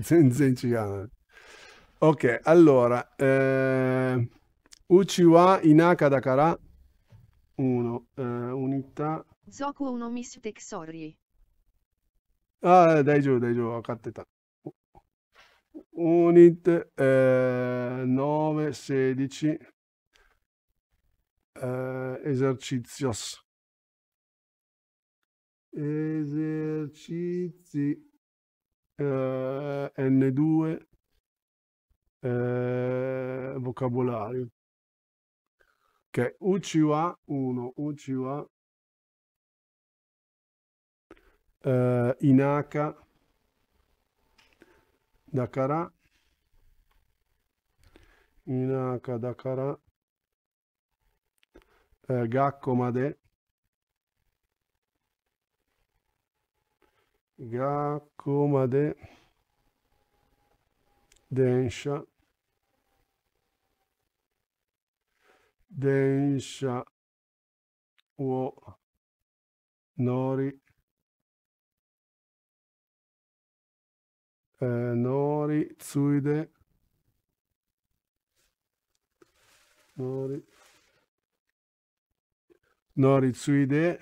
全然違う。Ok, [LAUGHS] allora, eh, Uchiwa Inaka da Kara, 1, eh, unità. Zoku uno mistake sorry. Ah, dai giù, dai giù, catteta. Unit eh, 9, 16 eh, esercizios. Esercizi eh, N2 eh, vocabolario. Ok, UCUA 1, UCUA eh, Inaka Dakara Inaka Dakara eh, Gacomade Gacomade Densha Densha Uo. Nori eh, Nori Tsuide Nori Nori Tsuide,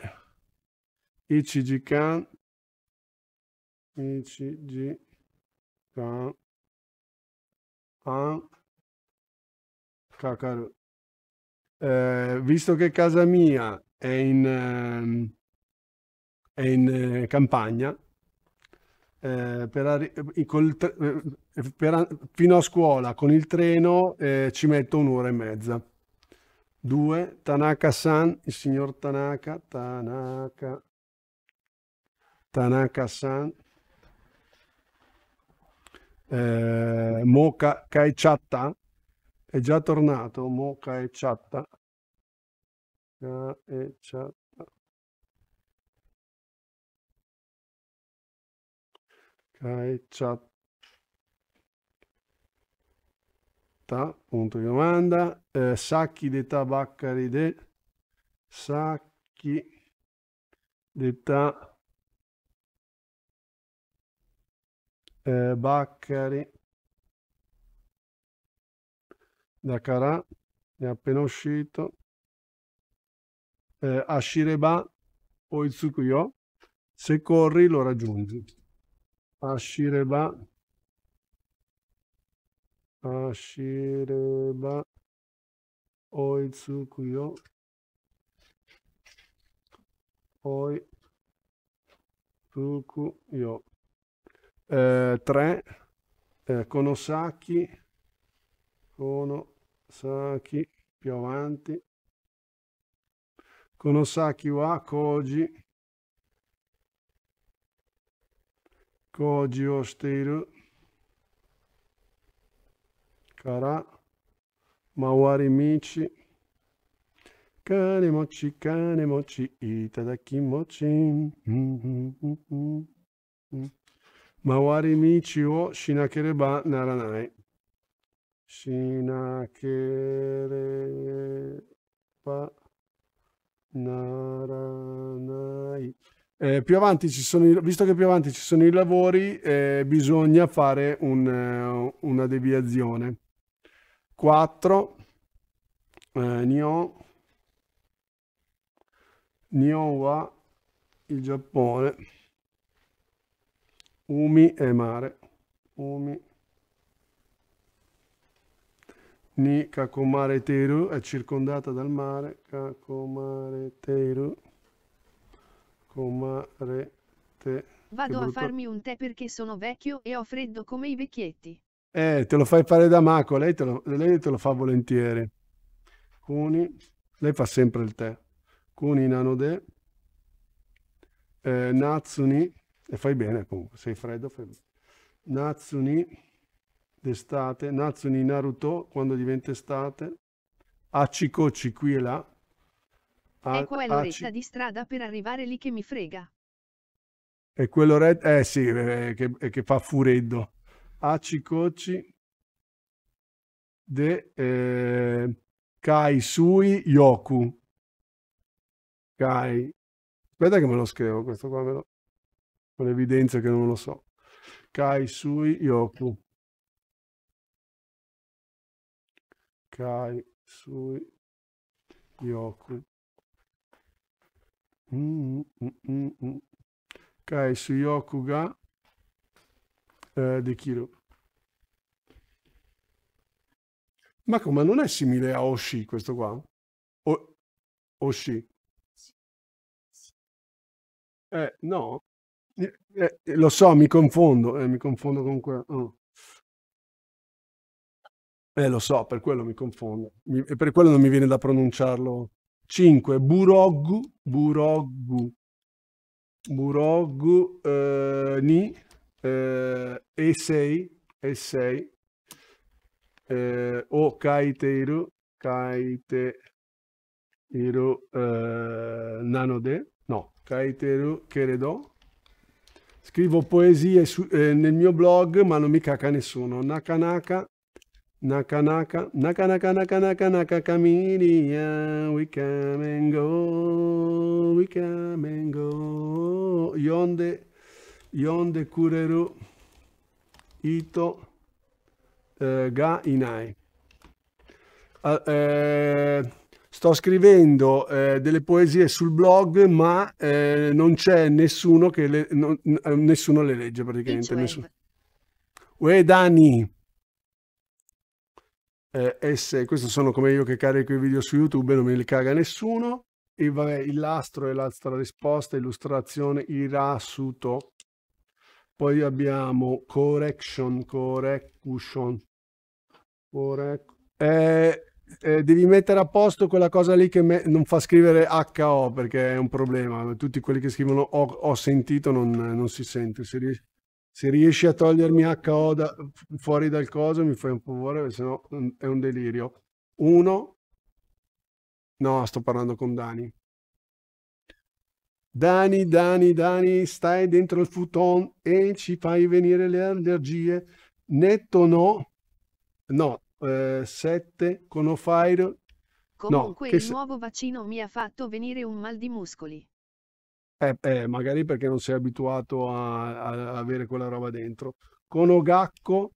Ichiji Kan, Ichiji Kan, An, Kakaru. Eh, visto che casa mia è in, ehm, è in eh, campagna, eh, per eh, col, eh, per fino a scuola con il treno ci metto un'ora e mezza. 2. Tanaka-san, il signor Tanaka, Tanaka, Tanaka-san. Eh, Moka Kaichatta è già tornato, Moka Kaichatta. Kaichatta. Kaichatta. Ta, punto di domanda. Eh, sacchi de Tabaccaride. Sacchi de ta, eh, Baccari da Carà, è appena uscito. Eh, Ashireba o Itsukuyo, se corri lo raggiungi. Ashireba 走れば追いつくよ。追いつくよ。Eh, 3. Eh, eh Conosaki. Conosaki. Più avanti. Conosaki wa Koji. Koji o している。Carà, Mawari Michi. Cane mochi, Cane mochi, Itadaki mochi. Mawari Michi o Shinakereba Naranai. Shinakereba Naranai. Eh, più avanti ci sono i, visto che più avanti ci sono i lavori, eh, bisogna fare un, eh, una deviazione. 4 eh, Nihon Nihon wa il Giappone Umi e mare Umi Ni Kakomare Teru è circondata dal mare Kakomare Teru Komare Teru Vado a farmi un tè perché sono vecchio e ho freddo come i vecchietti. Eh, te lo fai fare da Mako, lei te lo, lei te lo fa volentieri. Cuni, lei fa sempre il tè. Cuni nanode, eh, Natsuni, e fai bene comunque, sei freddo, fai bene. Natsuni d'estate, Natsuni Naruto quando diventa estate, Acicocci qui e là. A, ecco è l'oretta di strada per arrivare lì che mi frega. E quell'oretta, eh sì, eh, che, eh, che fa fureddo. Hachikochi de eh, Kaisui Yoku. Kai. Aspetta che me lo scrivo, questo qua me lo... con evidenza che non lo so. kai Kaisui Yoku. sui Yoku. Mm, mm, mm, mm. mm. Kaisui Yoku ga eh, di De Ma come non è simile a Oshi questo qua? O- Oshi? Eh, no, eh, eh, lo so, mi confondo, eh, mi confondo con quello. Oh. Eh, lo so, per quello mi confondo. Mi, e per quello non mi viene da pronunciarlo. 5. Burogu, Burogu, Burogu eh, ni eh, Eisei, Eisei eh, o Kaiteiru, Kaiteiru eh, Nanode, no, Kaiteiru Keredo. Scrivo poesie su, eh, nel mio blog, ma non mi caca nessuno. Nakanaka, Nakanaka, Nakanaka, Nakanaka, Nakanaka, Nakakamiria, we come and go, we come and go. Yonde, Yonde Kureru Ito eh, Ga Inai. Ah, eh, sto scrivendo eh, delle poesie sul blog, ma eh, non c'è nessuno che le, non, eh, nessuno le legge praticamente. Nessuno. Uè Dani! Eh, S, sono come io che carico i video su YouTube, non me li caga nessuno. E vabbè, il lastro e l'altra risposta, illustrazione, irasuto. Poi abbiamo correction, correction, correct. Eh, eh, devi mettere a posto quella cosa lì che non fa scrivere HO perché è un problema. Tutti quelli che scrivono ho, ho sentito non, non, si sente. Se, ries se riesci a togliermi HO da fuori dal coso mi fai un favore, se no mm, è un delirio. 1 no, sto parlando con Dani. Dani, Dani, Dani, stai dentro il futon e ci fai venire le allergie. Netto no, no, 7 eh, con Ofair. Comunque no, il se... nuovo vaccino mi ha fatto venire un mal di muscoli. Eh, eh, magari perché non sei abituato a, a, avere quella roba dentro. Con Ogacco,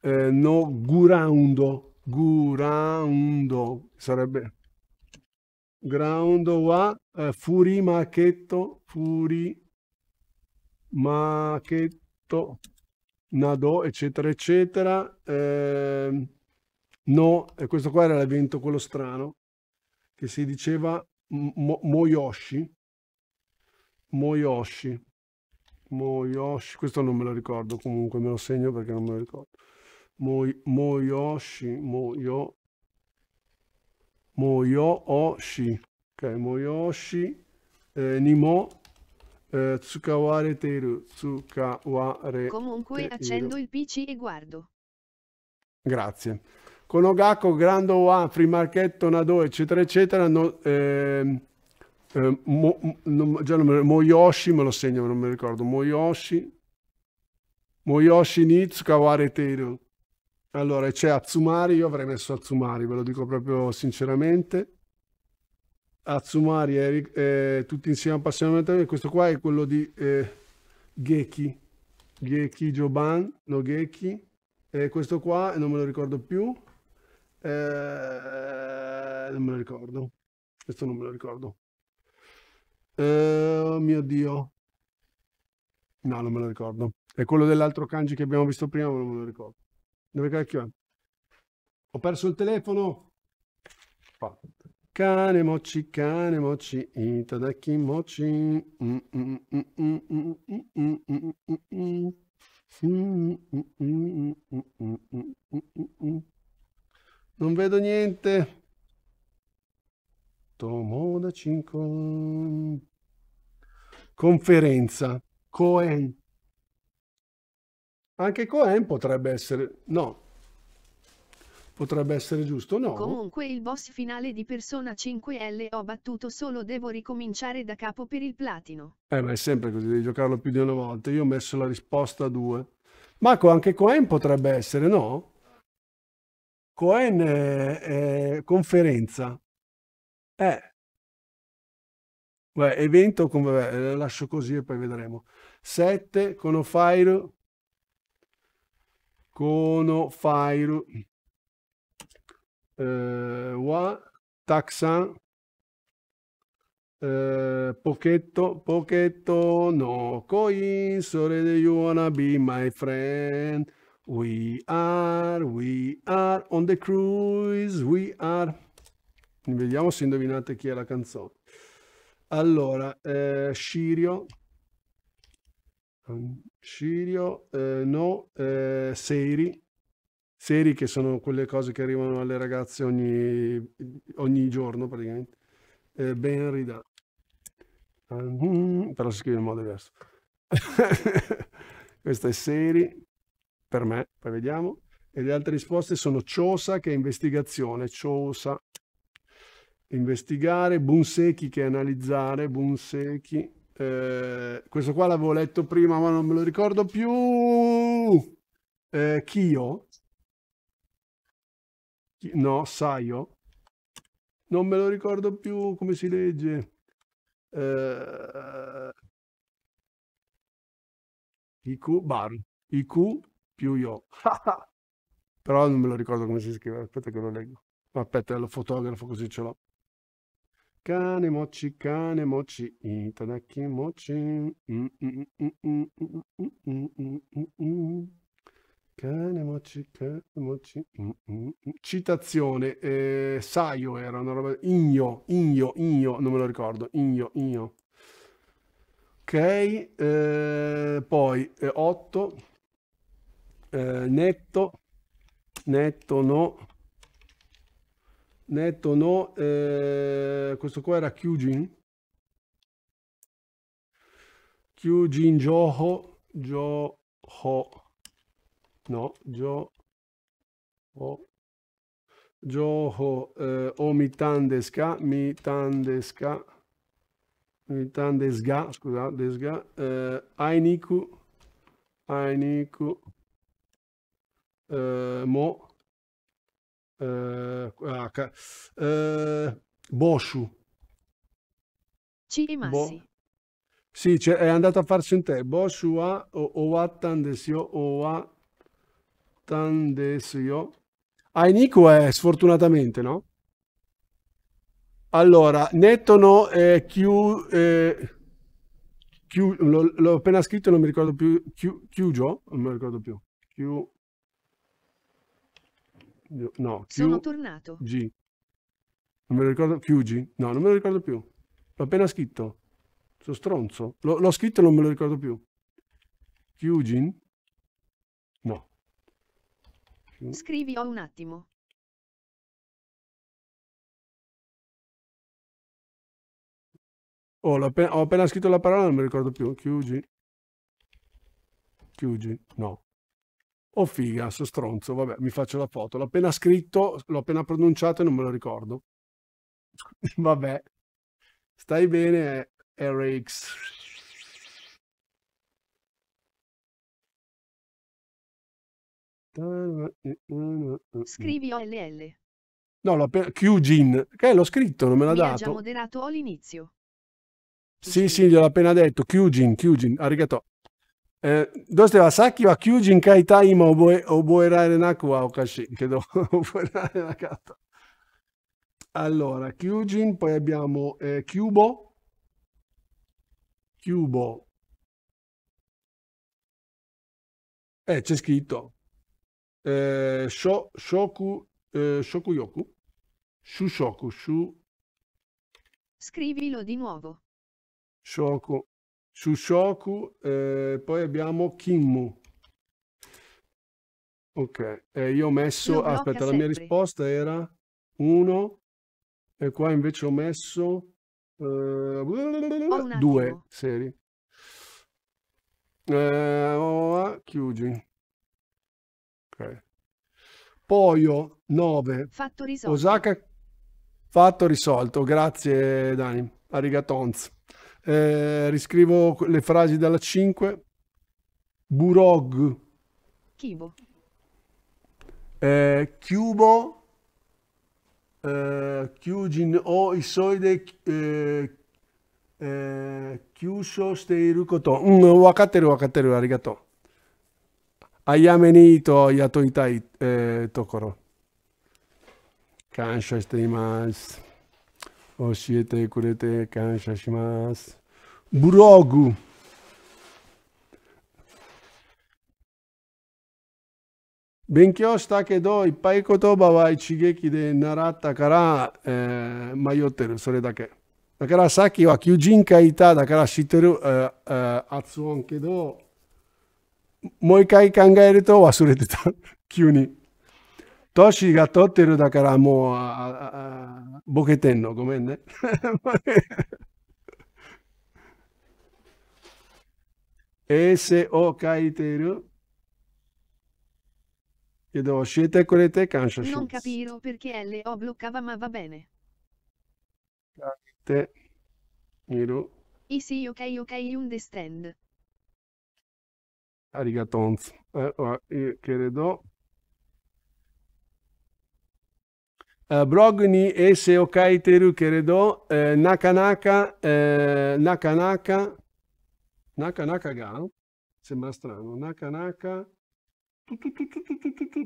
eh, no, Guraundo, Guraundo, sarebbe ground wa eh, furi maketto furi maketto nado eccetera eccetera eh, no e questo qua era l'evento quello strano che si diceva mo, moyoshi moyoshi moyoshi questo non me lo ricordo comunque me lo segno perché non me lo ricordo Moy, moyoshi moyo Moyoshi. Ok, Moyoshi eh, Nimo eh, Tsukawareteiru. Tsukawareteiru. Comunque accendo il PC e guardo. Grazie. Con Ogako, Grando Wa, Free Market, Nado, eccetera, eccetera, no, eh, eh, mo, no, già non me, Moyoshi me lo segno, non mi ricordo, Moyoshi, Moyoshi Nitsu Kawareteiru. Allora, c'è Azzumari, io avrei messo Azzumari, ve lo dico proprio sinceramente. Azzumari, Eric, eh, tutti insieme appassionatamente, questo qua è quello di eh, Geki, Geki Joban, no Geki, e questo qua non me lo ricordo più, eh, non me lo ricordo, questo non me lo ricordo. Eh, oh mio Dio, no non me lo ricordo, è quello dell'altro kanji che abbiamo visto prima, ma non me lo ricordo. Dove cacchio è? Ho perso il telefono. Qua. Cane mocci, cane mocci, itadaki mocci. Non vedo niente. Tomo da 5. Conferenza. Coen. Anche Cohen potrebbe essere... No. Potrebbe essere giusto, no? Comunque il boss finale di Persona 5L ho battuto solo, devo ricominciare da capo per il platino. Eh, ma è sempre così, devi giocarlo più di una volta. Io ho messo la risposta a due. Ma anche Cohen potrebbe essere, no? Cohen è, è conferenza. Eh. Beh, evento, come, lascio così e poi vedremo. 7 con Ofire fairu eh, wa eh, pochetto pochetto no coin このファイル、えー、はたくさん、えー、ポケット、ポケットのコイン、それで You wanna be my friend. We are, we are on the cruise, we are. Vediamo se indovinate chi è la canzone. Allora, eh, Sirio. Cirio, eh, no, eh, Seri, Seri che sono quelle cose che arrivano alle ragazze ogni, ogni giorno praticamente, eh, Ben Rida, um, mm, però si scrive in modo diverso. [LAUGHS] Questa è Seri, per me, poi vediamo. E le altre risposte sono Ciosa che è investigazione, Ciosa investigare, Bunsechi che è analizzare, Bunsechi eh, questo qua l'avevo letto prima ma non me lo ricordo più, eh, Kyo, no, Saio, non me lo ricordo più come si legge. Eh, IQ bar IQ più io però non me lo ricordo come si scrive aspetta che lo leggo aspetta lo fotografo così ce l'ho cane, mochi, cane, mochi, itadaki, mochi. Mm, cane, mochi, mm, cane, mochi. Mm. Citazione, eh, Saio era una roba... Igno, igno, igno, non me lo ricordo. Igno, igno. Ok, eh, poi 8. Eh, eh, netto, netto no. Netto no, eh, questo qua era Kyujin. Kyujin Joho, Joho, no, Joho, Joho, eh, o Mitandeska, Mitandeska, Mitandesga, scusa, Desga, eh, Ainiku, Ainiku, eh, Mo, eh, H, ah, eh, Boshu. Bo- sì, cioè, è andato a farsi un tè. Boshu a Oatan desio Oatan desio. Ah, Nico è sfortunatamente, no? Allora, nettono eh, Q, eh, Q l'ho, appena scritto, non mi ricordo più. Q, Q non mi ricordo più. Q, no, Sono tornato. G. Non me lo ricordo, QG? No, non me lo ricordo più. L'ho appena scritto. Sono stronzo. l'ho scritto e non me lo ricordo più. QGIN? No. Q... Scrivi un attimo. Oh, appena, ho appena scritto la parola, non mi ricordo più. QG. QG, no. Oh figa, sto stronzo, vabbè, mi faccio la foto. L'ho appena scritto, l'ho appena pronunciato e non me lo ricordo. [LAUGHS] vabbè. Stai bene, RX. Scrivi OLL. No, l'ho appena... Qgin. Che l'ho scritto, non me l'ha dato. Mi già moderato all'inizio. Sì, sì, gliel'ho appena detto. Qgin, Qgin, arigato. えー、どうしてはさっきは求人会単位も覚え覚えられなくはおかしいけど eh, 覚えられなかった。Allora, [LAUGHS] Kyujin, poi abbiamo eh, Cubo. Cubo. Eh, c'è scritto. Eh, sho, shoku, eh, shokuyoku. Shushoku, shu. Scrivilo di nuovo. Shoku. Shushoku, eh, poi abbiamo Kimmu. Ok, eh, io ho messo, aspetta, sempre. la mia risposta era 1 e qua invece ho messo 2 eh, serie. Eh, oh, ah, chiudi. Ok. ho 9. Fatto risolto. Osaka fatto risolto. Grazie Dani. Arigatonz. Eh, riscrivo le frasi dalla 5. Burog. Chibo. Eh, Chiubo. Eh, o i eh, eh, Kyusho steiru koto. Mm, wakateru wakateru arigato. Ayame ni to yatoitai eh, tokoro. Kanshou shiteimasu. 教えてくれて感謝します。ブログ勉強したけどいっぱい言葉は一撃で習ったから、えー、迷ってるそれだけだからさっきは求人会いただから知ってる、えーえー、発音けどもう一回考えると忘れてた [LAUGHS] 急に。da [LAUGHS] E te, Toshi が取ってるだからもう、ああボケてんの。ごめんね。S Non capiro perché L o bloccava ma va bene. Te. Miru. 書いている。Easy ok ok understand. ありがとう。あ、けれど。Eh, Brogni e se okai teru keredo nakanaka eh, nakanaka eh, nakanaka ga sembra strano nakanaka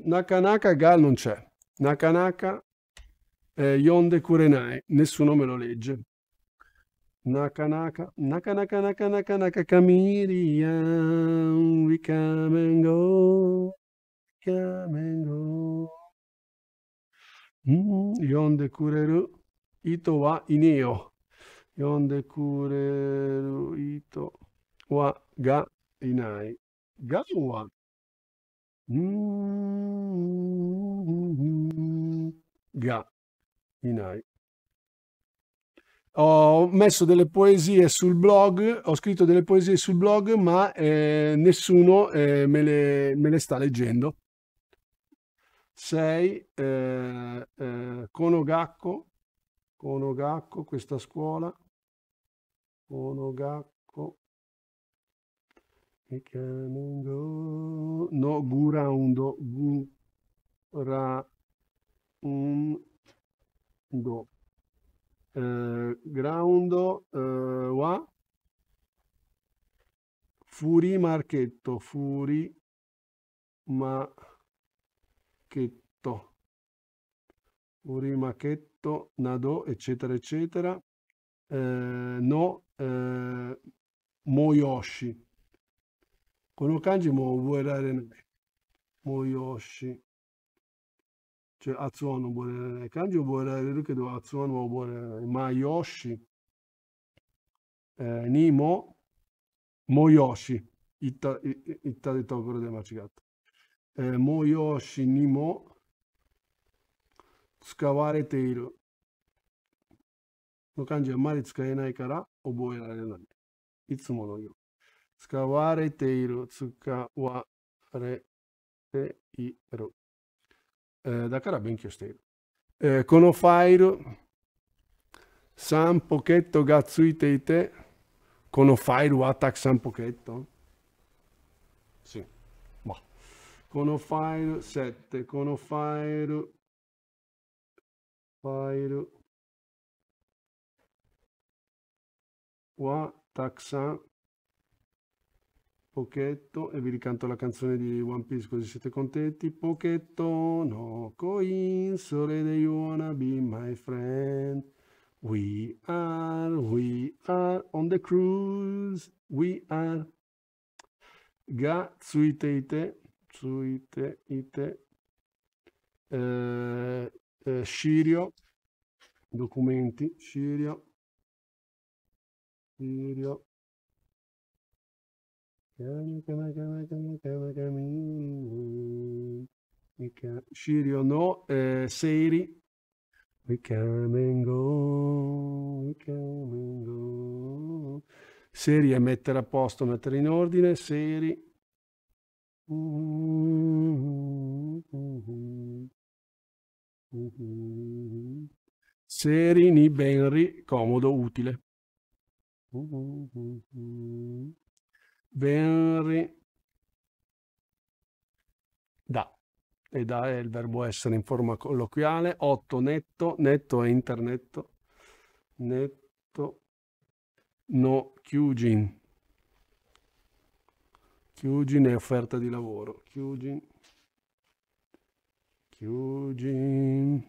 nakanaka ga non c'è nakanaka yonde kurenai nessuno me lo legge Nakanaka, Nakanaka, Nakanaka, Nakakamirian, we come and go, come and go. Mm-hmm. Yonde kureru ito wa ineo. Yonde kureru ito wa ga inai. Ga wa. Mm-hmm. Ga inai. Ho messo delle poesie sul blog, ho scritto delle poesie sul blog, ma eh, nessuno eh, me, le, me le sta leggendo. 6 eh, eh, Konogakko, Konogakko, questa scuola, Konogakko, no, Guraundo, Guraundo, eh, Graundo, eh, wa, Furi Marchetto, Furi Marchetto, Urimachetto, Urimachetto, Nado, eccetera, eccetera. Eh, no, eh, Moyoshi. Con un kanji mo vuoi Moyoshi. Cioè, Azuono vuole kanji o vuole lui che do Azuono vuole Mayoshi. Eh, Nimo, Moyoshi. 行った、行ったでところで間違った。えー、催しにも使われている。の漢字はあまり使えないから覚えられない。いつものよ。う。使われている。使われている。えー、だから勉強している。えー、このファイル、3ポケットがついていて、このファイルはたくさんポケット。file 7, file file Qua, Taxan Pochetto e vi ricanto la canzone di One Piece così siete contenti Pochetto no coin sole de you wanna be my friend We are, we are on the cruise We are Ga sui te. Tsuite, Ite, eh, eh, Sirio, documenti, Sirio, Sirio, Sirio no, eh, Seiri, we come and go, we come and go. Serie mettere a posto, mettere in ordine, seri, Serini, Benri, comodo, utile. Benri, da. E da è il verbo essere in forma colloquiale. Otto, netto, netto è internet, Netto, no, chiugin. Chiugin è offerta di lavoro. Chiugin. Chiugin.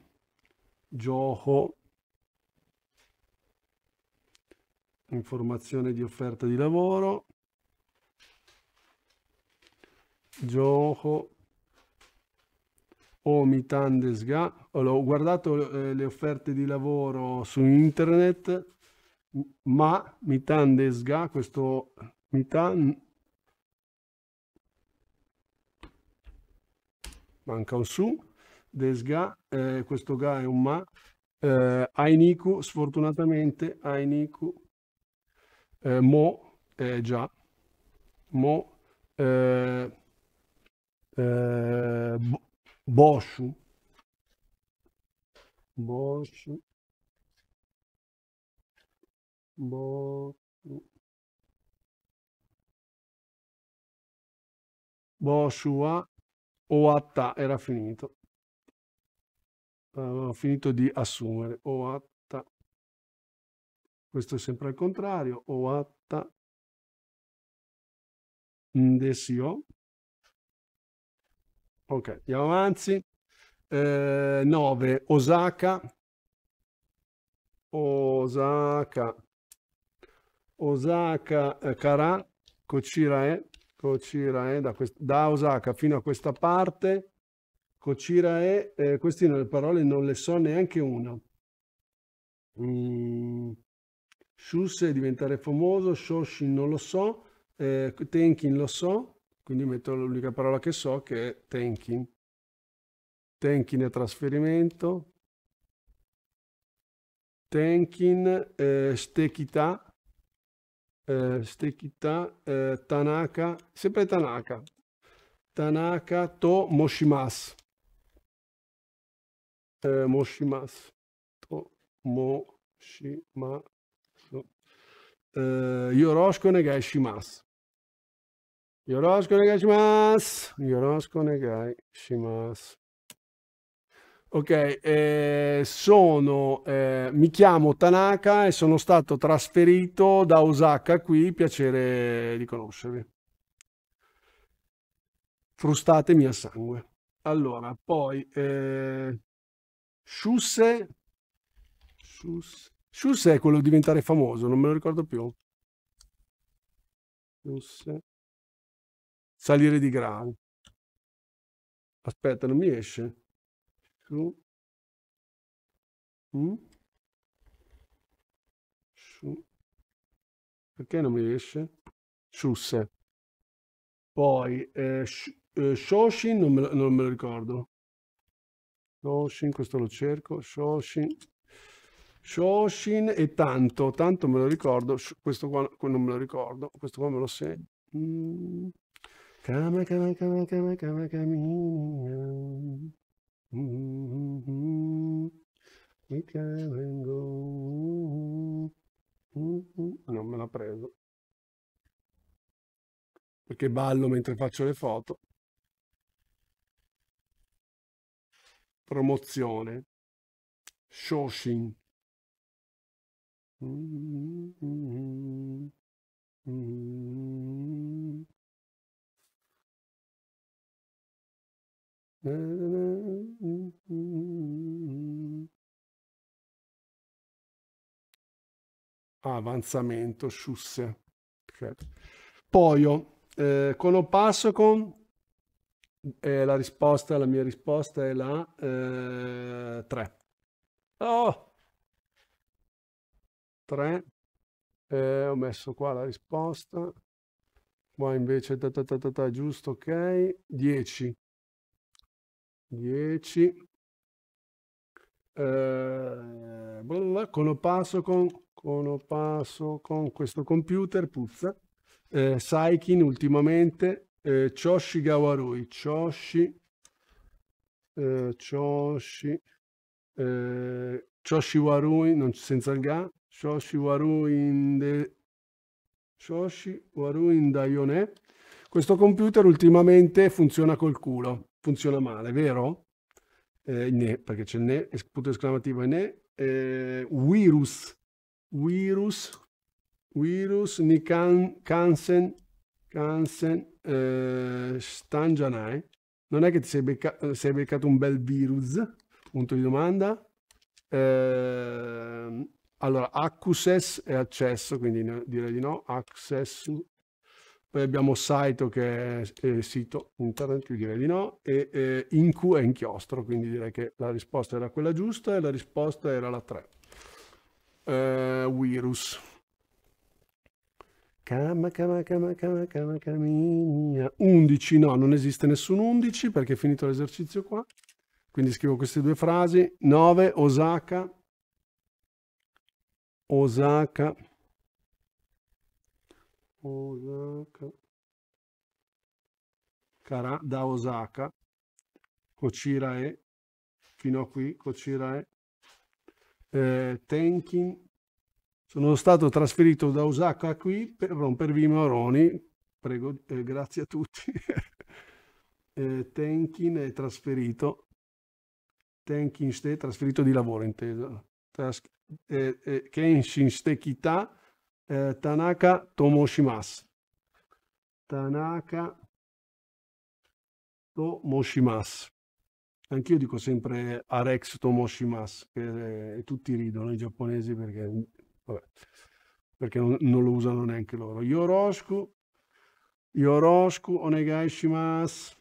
Gioco. Informazione di offerta di lavoro. Gioco. Omitan desga. Allora, ho guardato eh, le offerte di lavoro su internet, ma Mitan desga, questo Mitan manca un su, desga, eh, questo ga è un ma, eh, Ainiku, sfortunatamente Ainiku, eh, mo, eh, già, mo, eh, eh, Boshu, Boshu, Boshu, Boshua, Oatta era finito. Avevamo finito di assumere Oatta. Questo è sempre al contrario. OATA Ndesio. Ok, andiamo avanti. 9. Eh, Osaka. Osaka. Osaka eh, Kara. Karan. Kochira Cocira è eh, da, da, Osaka fino a questa parte. Cocira è, eh, queste le parole non le so neanche una. Mm. Shusse diventare famoso, Shoshin non lo so, eh, Tenkin lo so, quindi metto l'unica parola che so che è Tenkin. Tenkin è trasferimento. Tenkin, eh, Stekita, eh, Stekita, eh, Tanaka, sempre Tanaka, Tanaka to Moshimas. Eh, moshimas. To Moshimas. Eh, negai shimas. Yoroshko negai shimas. Yoroshko negai shimas. Ok, eh, sono, eh, mi chiamo Tanaka e sono stato trasferito da Osaka qui, piacere di conoscervi. Frustatemi a sangue. Allora, poi eh, Schusse, Schusse, Schusse è quello di diventare famoso, non me lo ricordo più. Schusse, salire di grado. Aspetta, non mi esce su, mm? su, perché non mi riesce? Susse. Poi eh, sh eh, Shoshin non me, lo, non me lo ricordo. Shoshin, questo lo cerco. Shoshin. Shoshin e tanto, tanto me lo ricordo. Questo qua non me lo ricordo. Questo qua me lo segno. Mm. Kama, kama, kama, kama, Mm-hmm. Mm-hmm. Non me l'ha preso. Perché ballo mentre faccio le foto. Promozione. Shoshin. Mm-hmm. Mm-hmm. mm-hmm. avanzamento, sciusse. Certo. Poi, eh, con Opassoco, eh, la risposta, la mia risposta è la eh, 3. Oh! 3. Eh, ho messo qua la risposta. Qua invece, ta, ta, ta, giusto, ok. 10. 10. Eh, conopasso con, conopasso con questo computer, puzza. Eh, Saikin ultimamente, eh, Choshi Gawarui, Choshi, eh, Choshi, eh, Choshi Warui, non, senza il ga, Choshi Warui in de, Shoshi Warui in Dayone. Questo computer ultimamente funziona col culo funziona male, vero? Eh, ne, perché c'è ne, punto esclamativo e ne, eh, virus, virus, virus, ni kansen, kansen, cansen, eh, stangianai. Non è che ti sei, becca, eh, sei beccato un bel virus? Punto di domanda. Eh, allora, accuses è accesso, quindi direi di no. Access, poi abbiamo Saito che è, sito internet, io direi di no, e eh, Incu è inchiostro, quindi direi che la risposta era quella giusta e la risposta era la 3. Eh, virus. Cama, cama, cama, cama, cama, camina. 11, no, non esiste nessun 11 perché è finito l'esercizio qua. Quindi scrivo queste due frasi. 9, Osaka. Osaka. Osaka. Cara, da Osaka, Kochirae, fino a qui, Kochirae. Eh, Tenkin, sono stato trasferito da Osaka qui per rompervi i moroni, prego, eh, grazie a tutti. [LAUGHS] eh, Tenkin è trasferito, Tenkin Ste, trasferito di lavoro inteso. eh, eh, Kenshin Stekita eh, Tanaka Tomoshimasu. Tanaka Tomoshimasu. Anch'io dico sempre Arex Tomoshimasu, che, eh, tutti ridono i giapponesi perché, vabbè, perché non, non, lo usano neanche loro. Yoroshiku, Yoroshiku Onegai Shimasu.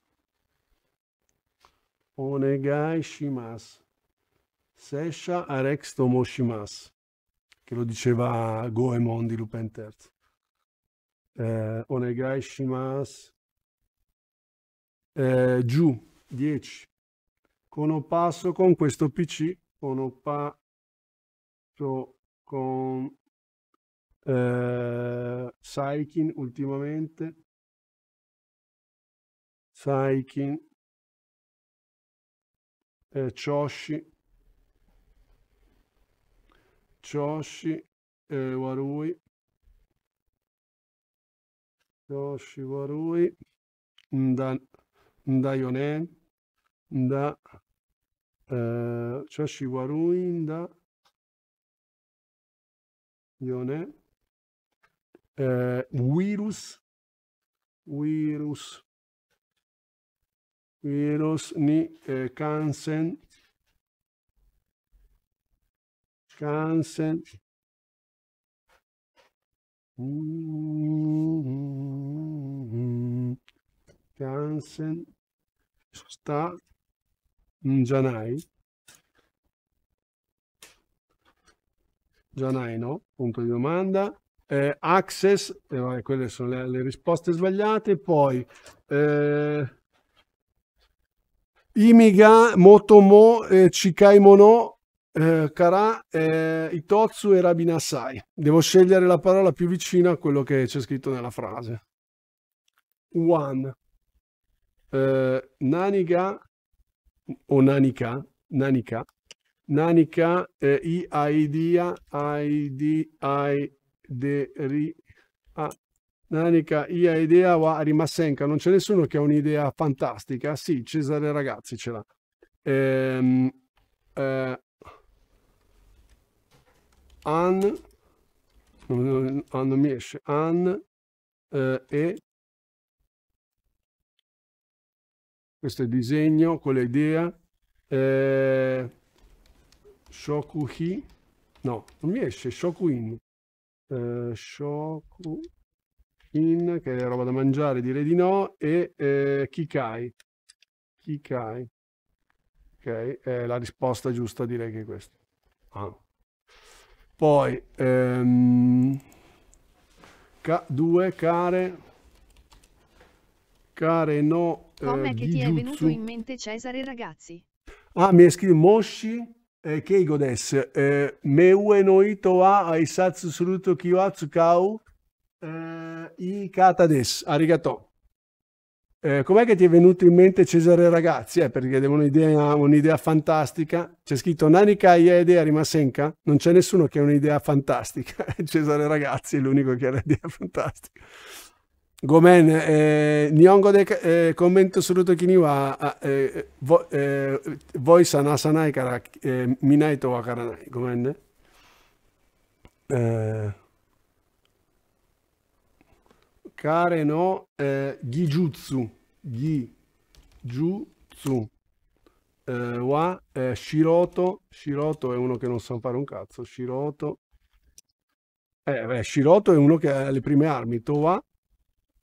Onegai Shimasu. Sesha Arex Tomoshimasu che lo diceva Goemon di Lupin III. Eh, onegai shimasu. Eh, giù, 10. Conopasso con questo PC, conopasso con eh, Saikin ultimamente. Saikin, eh, Choshi, Joshi eh, Warui Joshi Warui da, da Yonen da eh, Joshi Warui da Yonen eh, virus virus virus ni eh, kansen Wisconsin. Wisconsin mm-hmm. sta in Gianai. Gianai no? Punto di domanda. Eh, access, eh, vabbè, quelle sono le, le, risposte sbagliate. Poi eh, Imiga, Motomo, eh, Chikaimono, eh, Carà, eh, Itotsu e Rabinasai. Devo scegliere la parola più vicina a quello che c'è scritto nella frase. One. Eh, Naniga o Nanika, Nanika, Nanika eh, i aidia aidi ri a Nanika i idea wa rimasenka, non c'è nessuno che ha un'idea fantastica. Sì, Cesare Ragazzi ce l'ha. Ehm, eh, an, non, non, ah, non mi esce, an eh, e questo è il disegno con l'idea eh, shokuhi no non mi esce shokuin eh, shokuin che è roba da mangiare direi di no e eh, kikai kikai ok è la risposta giusta direi che è questa ah. Poi, ehm, ca, due care, care no. Com'è eh, che ti è venuto in mente Cesare ragazzi? Ah, mi è scritto Moshi eh, des eh, Meue noito wa aisatsu suruto kiwa kau eh, i des Arigato. Eh, com'è che ti è venuto in mente Cesare Ragazzi? Eh, perché devo un'idea, un'idea fantastica. C'è scritto Nanica Iede a Rimasenca? Non c'è nessuno che ha un'idea fantastica. [LAUGHS] Eh, Cesare Ragazzi è l'unico che ha un'idea fantastica. Gomen, eh, Nyongo de eh, commento su Rutokini wa ah, ah, eh, vo, eh, voi sana sanai kara eh, minai to wakaranai. Gomen Eh, Kare no, eh, Gijutsu, Gijutsu, eh, wa, eh, Shiroto, Shiroto è uno che non sa fare un cazzo, Shiroto, eh, beh, Shiroto è uno che ha le prime armi, Towa,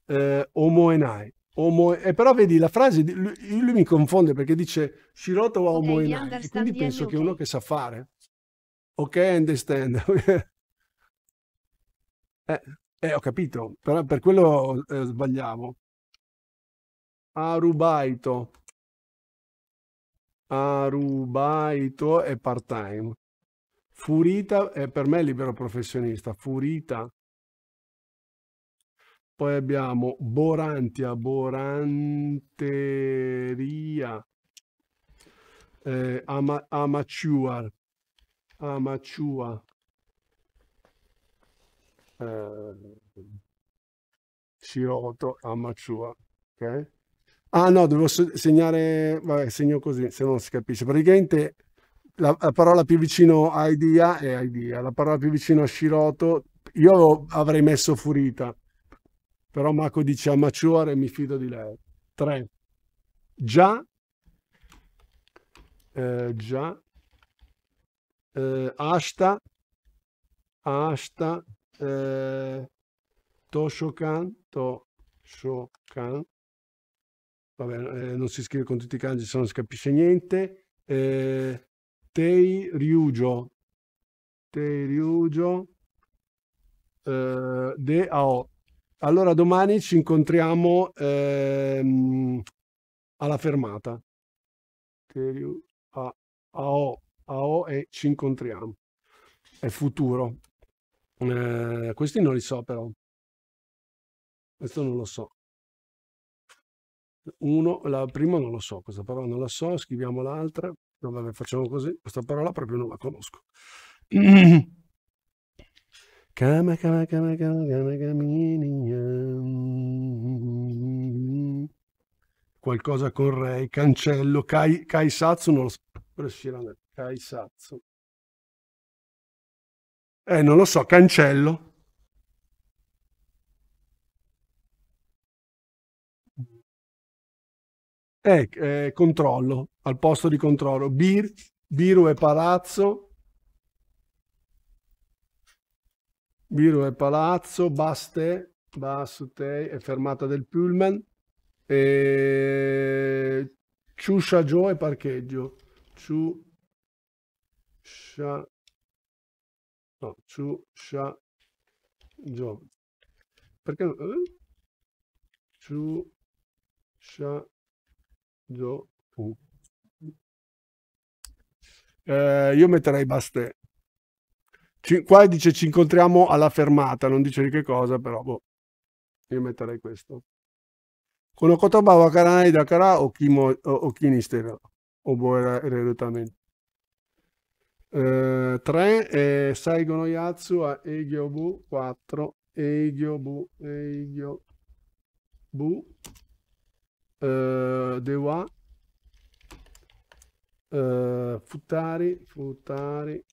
eh, Omoenai, Omo... E eh, però vedi la frase, lui, lui, mi confonde perché dice Shiroto wa Omoenai, okay, quindi penso che è uno che sa fare. Ok, understand. [LAUGHS] eh, eh, ho capito, però per quello eh, sbagliamo. Arubaito. Arubaito è part-time. Furita è per me libero professionista. Furita. Poi abbiamo Borantia, Boranteria, eh, ama, Amaciuar, Amacua, eh, Shiroto Amachua, ok? Ah no, devo segnare, vabbè, segno così, se no non si capisce. Praticamente la, la, parola più vicino a idea è idea, la parola più vicino a Shiroto, io avrei messo Furita, però Mako dice Amaciuare e mi fido di lei. 3. Già, eh, già, eh, Ashta, Ashta, eh, Toshokan, Toshokan, vabbè, eh, non si scrive con tutti i kanji, se non si capisce niente, eh, Tei Ryujo, Tei Ryujo, eh, De Ao. Allora domani ci incontriamo ehm, alla fermata. Tei Ao, Ao e ci incontriamo. È futuro. Eh, questi non li so però. Questo non lo so. Uno, la prima non lo so, questa parola non la so, scriviamo l'altra. No, vabbè, facciamo così. Questa parola proprio non la conosco. Kama [CLEARS THROAT] kama kama kama kama kama ehm. Qualcosa con Rei, cancello, Kai, Kai Satsu, non lo so. Kai Satsu. Eh, non lo so, cancello. Eh, eh, controllo, al posto di controllo. Bir, Biru e Palazzo. Biru e Palazzo, Baste, Baste e fermata del Pullman. E... Ciuscia Joe e parcheggio. Ciuscia no, Chusha Job. Perché eh? Chusha Job. Uh. Eh, io metterei basta qua dice ci incontriamo alla fermata, non dice di che cosa, però boh, io metterei questo. Con lo Okotoba, Wakaranai, Dakara o Kimo o Kinistera o Boera ereditamente. 3 eh, è eh, Saigo Noyatsu a Eigyobu 4 Eigyobu Eigyobu eh, Dewa eh, Futari Futari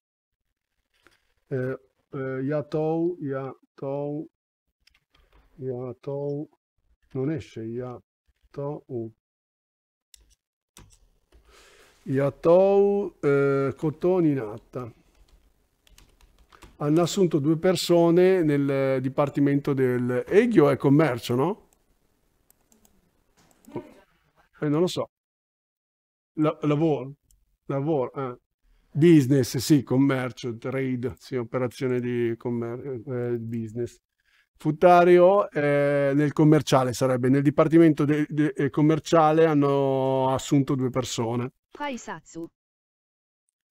eh, eh, Yatou Yatou Yatou non esce Yatou Iatou eh, Cotoni Natta. Hanno assunto due persone nel dipartimento del Eghio e Commercio, no? Eh, non lo so. La, lavoro, lavoro, eh. business, sì, commercio, trade, sì, operazione di commer- eh, business. Futario eh, nel commerciale sarebbe, nel dipartimento de, de, eh, commerciale hanno assunto due persone. Kaisatsu.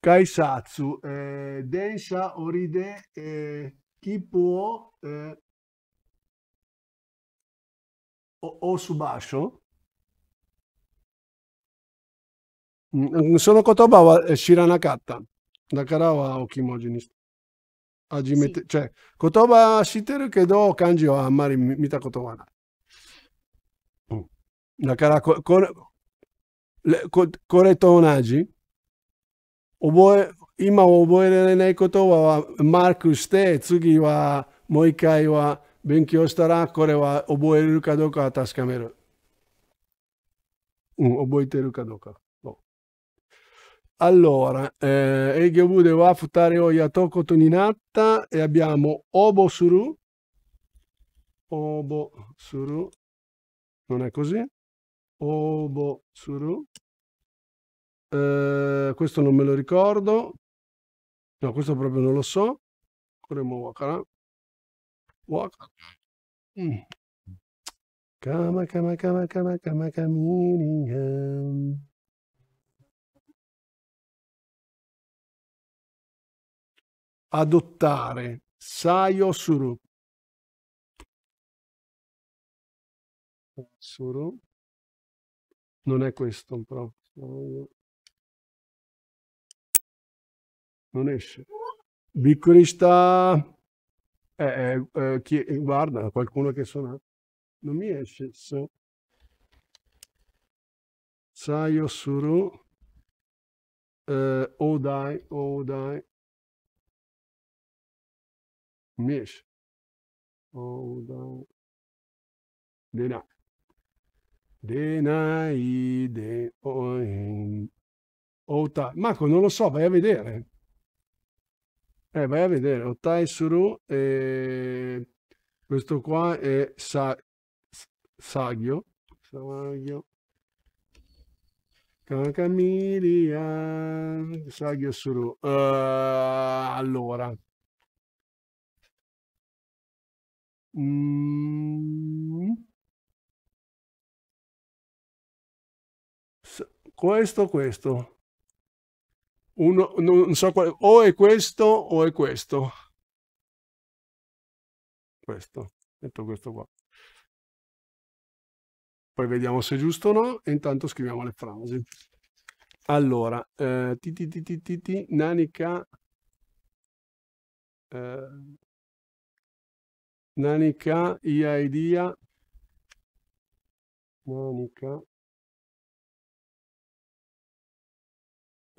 Kaisatsu, eh, Densha Oride, eh, Kipuo eh, Osubasho. Mm, mm, sono Kotoba wa Shiranakatta. Da Karawa Okimogeni. Ajime, sì. cioè, Kotoba Shiteru Kedo Kanji wa Mari Mita Kotobana. Mm. Da Kara, これと同じ。覚え、今覚えられないことはマークして、次はもう一回は勉強したら、これは覚えれるかどうかは確かめる。うん、覚えてるかどうか。そああら、ら、えー、営業部では二人を雇うことになった。え、a b b i 応募する。応募する。non è c o Obotsuru. Eh, questo non me lo ricordo. No, questo proprio non lo so. Coremo Wakara. Wakara. Mm. Kama kama kama kama kama kamini. Adottare. Saio suru. Suru. Non è questo però. Non esce. Bicurista, eh, eh, eh, chi... Eh, guarda, qualcuno che suona. Non mi esce. So. Sayo Suru. Eh, oh dai, oh, Mi esce. Odai oh, dai. Denaide Oen. Marco, non lo so, vai a vedere. Eh, vai a vedere. Otai Suru, eh, questo qua è Sa Saggio. Saggio. Cacamilia, Saggio Suru. Uh, allora. Mm. questo, questo. Uno, non so quale, o è questo o è questo. Questo, metto questo qua. Poi vediamo se è giusto o no e intanto scriviamo le frasi. Allora, eh, ti, ti, ti, ti, ti, Nanica... Eh, Nanica, Iaidia, Nanica,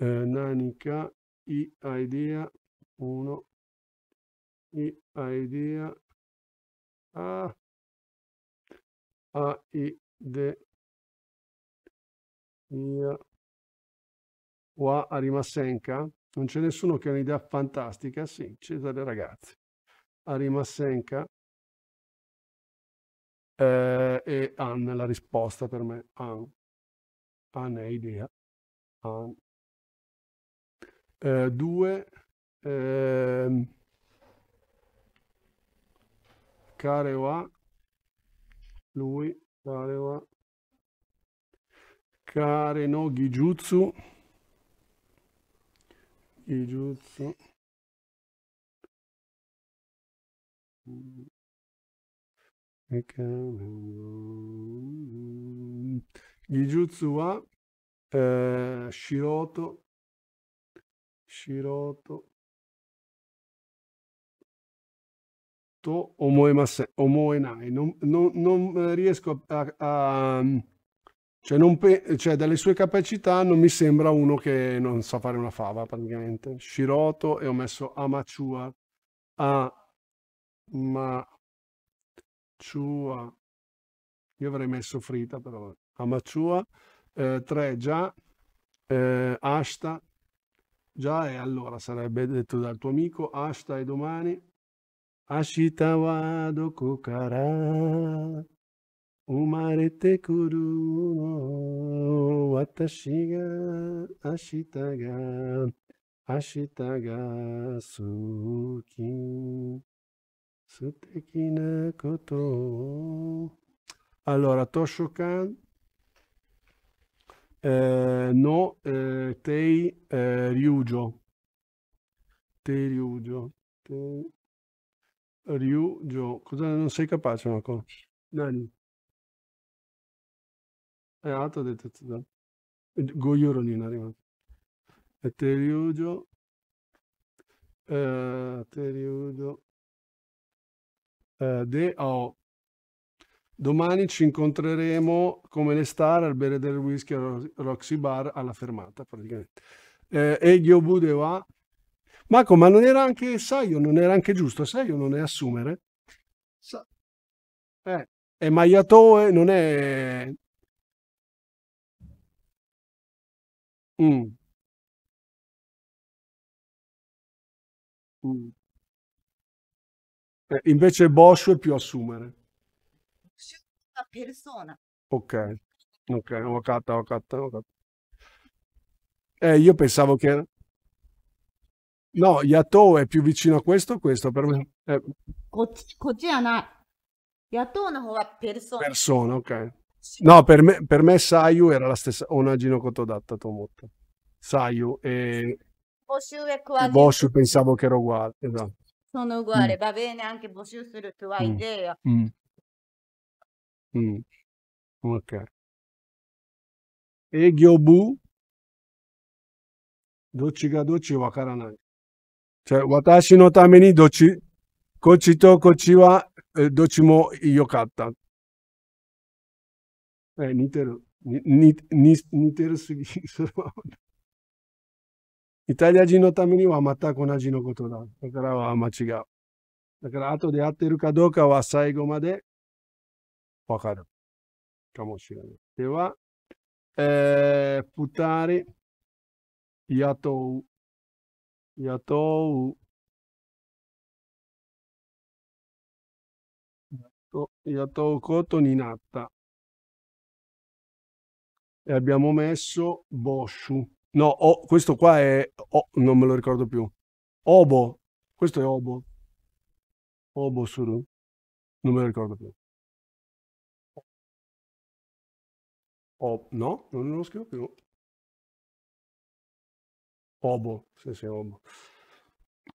eh, nanica i idea 1 i idea a a i de ia wa arimasenka non c'è nessuno che ha un'idea fantastica sì c'è delle ragazze arimasenka eh, e Anne la risposta per me Anne idea Anne eh, due eh, Carewa lui Carewa Kareno Gijutsu Gijutsu Gijutsu wa eh, Shiroto Shiroto. To omoe, masse, omoe nai. Non, non, non riesco a... a um, cioè, non pe, cioè, dalle sue capacità non mi sembra uno che non sa fare una fava, praticamente. Shiroto e ho messo Amachua. Amachua. Io avrei messo Frita, però. Amachua. Eh, tre già. Eh, Ashta Già e allora sarebbe detto dal tuo amico Ashta e domani. Ashita Ashitawado kokara umarete kuru no watashiga ashitaga ashitaga suki sutekina koto. Allora, Toshokan eh, no eh, Tei eh, Ryujo. Tei Ryujo. Tei Ryujo. Cosa non sei capace, Marco? Nani. e eh, altro detto. Goyoronino è arrivato. E eh, Tei Ryujo. Eh, Tei Ryujo. Eh, de Ao. Domani ci incontreremo come le star al bere del whisky al Roxy Bar alla fermata, praticamente. Eh, e Gyobu Dewa. Marco, ma non era anche Saio, non era anche giusto, Saio non è assumere. Sa- eh, e Maiatoe non è... Mm. Mm. Eh, invece Bosch è più assumere persona. Ok, ok, ho capito, ho capito, ho capito. Eh, io pensavo che... No, Yato è più vicino a questo o questo per me? Eh... こっち、こっちはない。野党の方はペルソナ。Persona, ok. No, per me, per me Sayu era la stessa Onagino Kotodatta Tomotta. Sayu e Boshu è quasi... Boshu pensavo che era uguale. Esatto. Sono uguale, mm. va bene anche Boshu suru tua mm. idea. Mm. Mm. Okay. 営業部どっちがどっちわからない。じゃ私のためにどっち、こっちとこっちはどっちも良かった。え似てる。にに似てるすぎ。[LAUGHS] それはイタリア人のためには全く同じのことだ。だからは間違う。だから後でやってるかどうかは最後までわかるかもしれない。では、えー、二人、雇う、雇う、雇雇うことになった。E eh, abbiamo messo Boshu. No, oh, questo qua è, oh, non me lo ricordo più. Obo, questo è Obo. Obo Suru, non me lo ricordo più. O, no, non lo scrivo più. Obo, se sì sì, obo.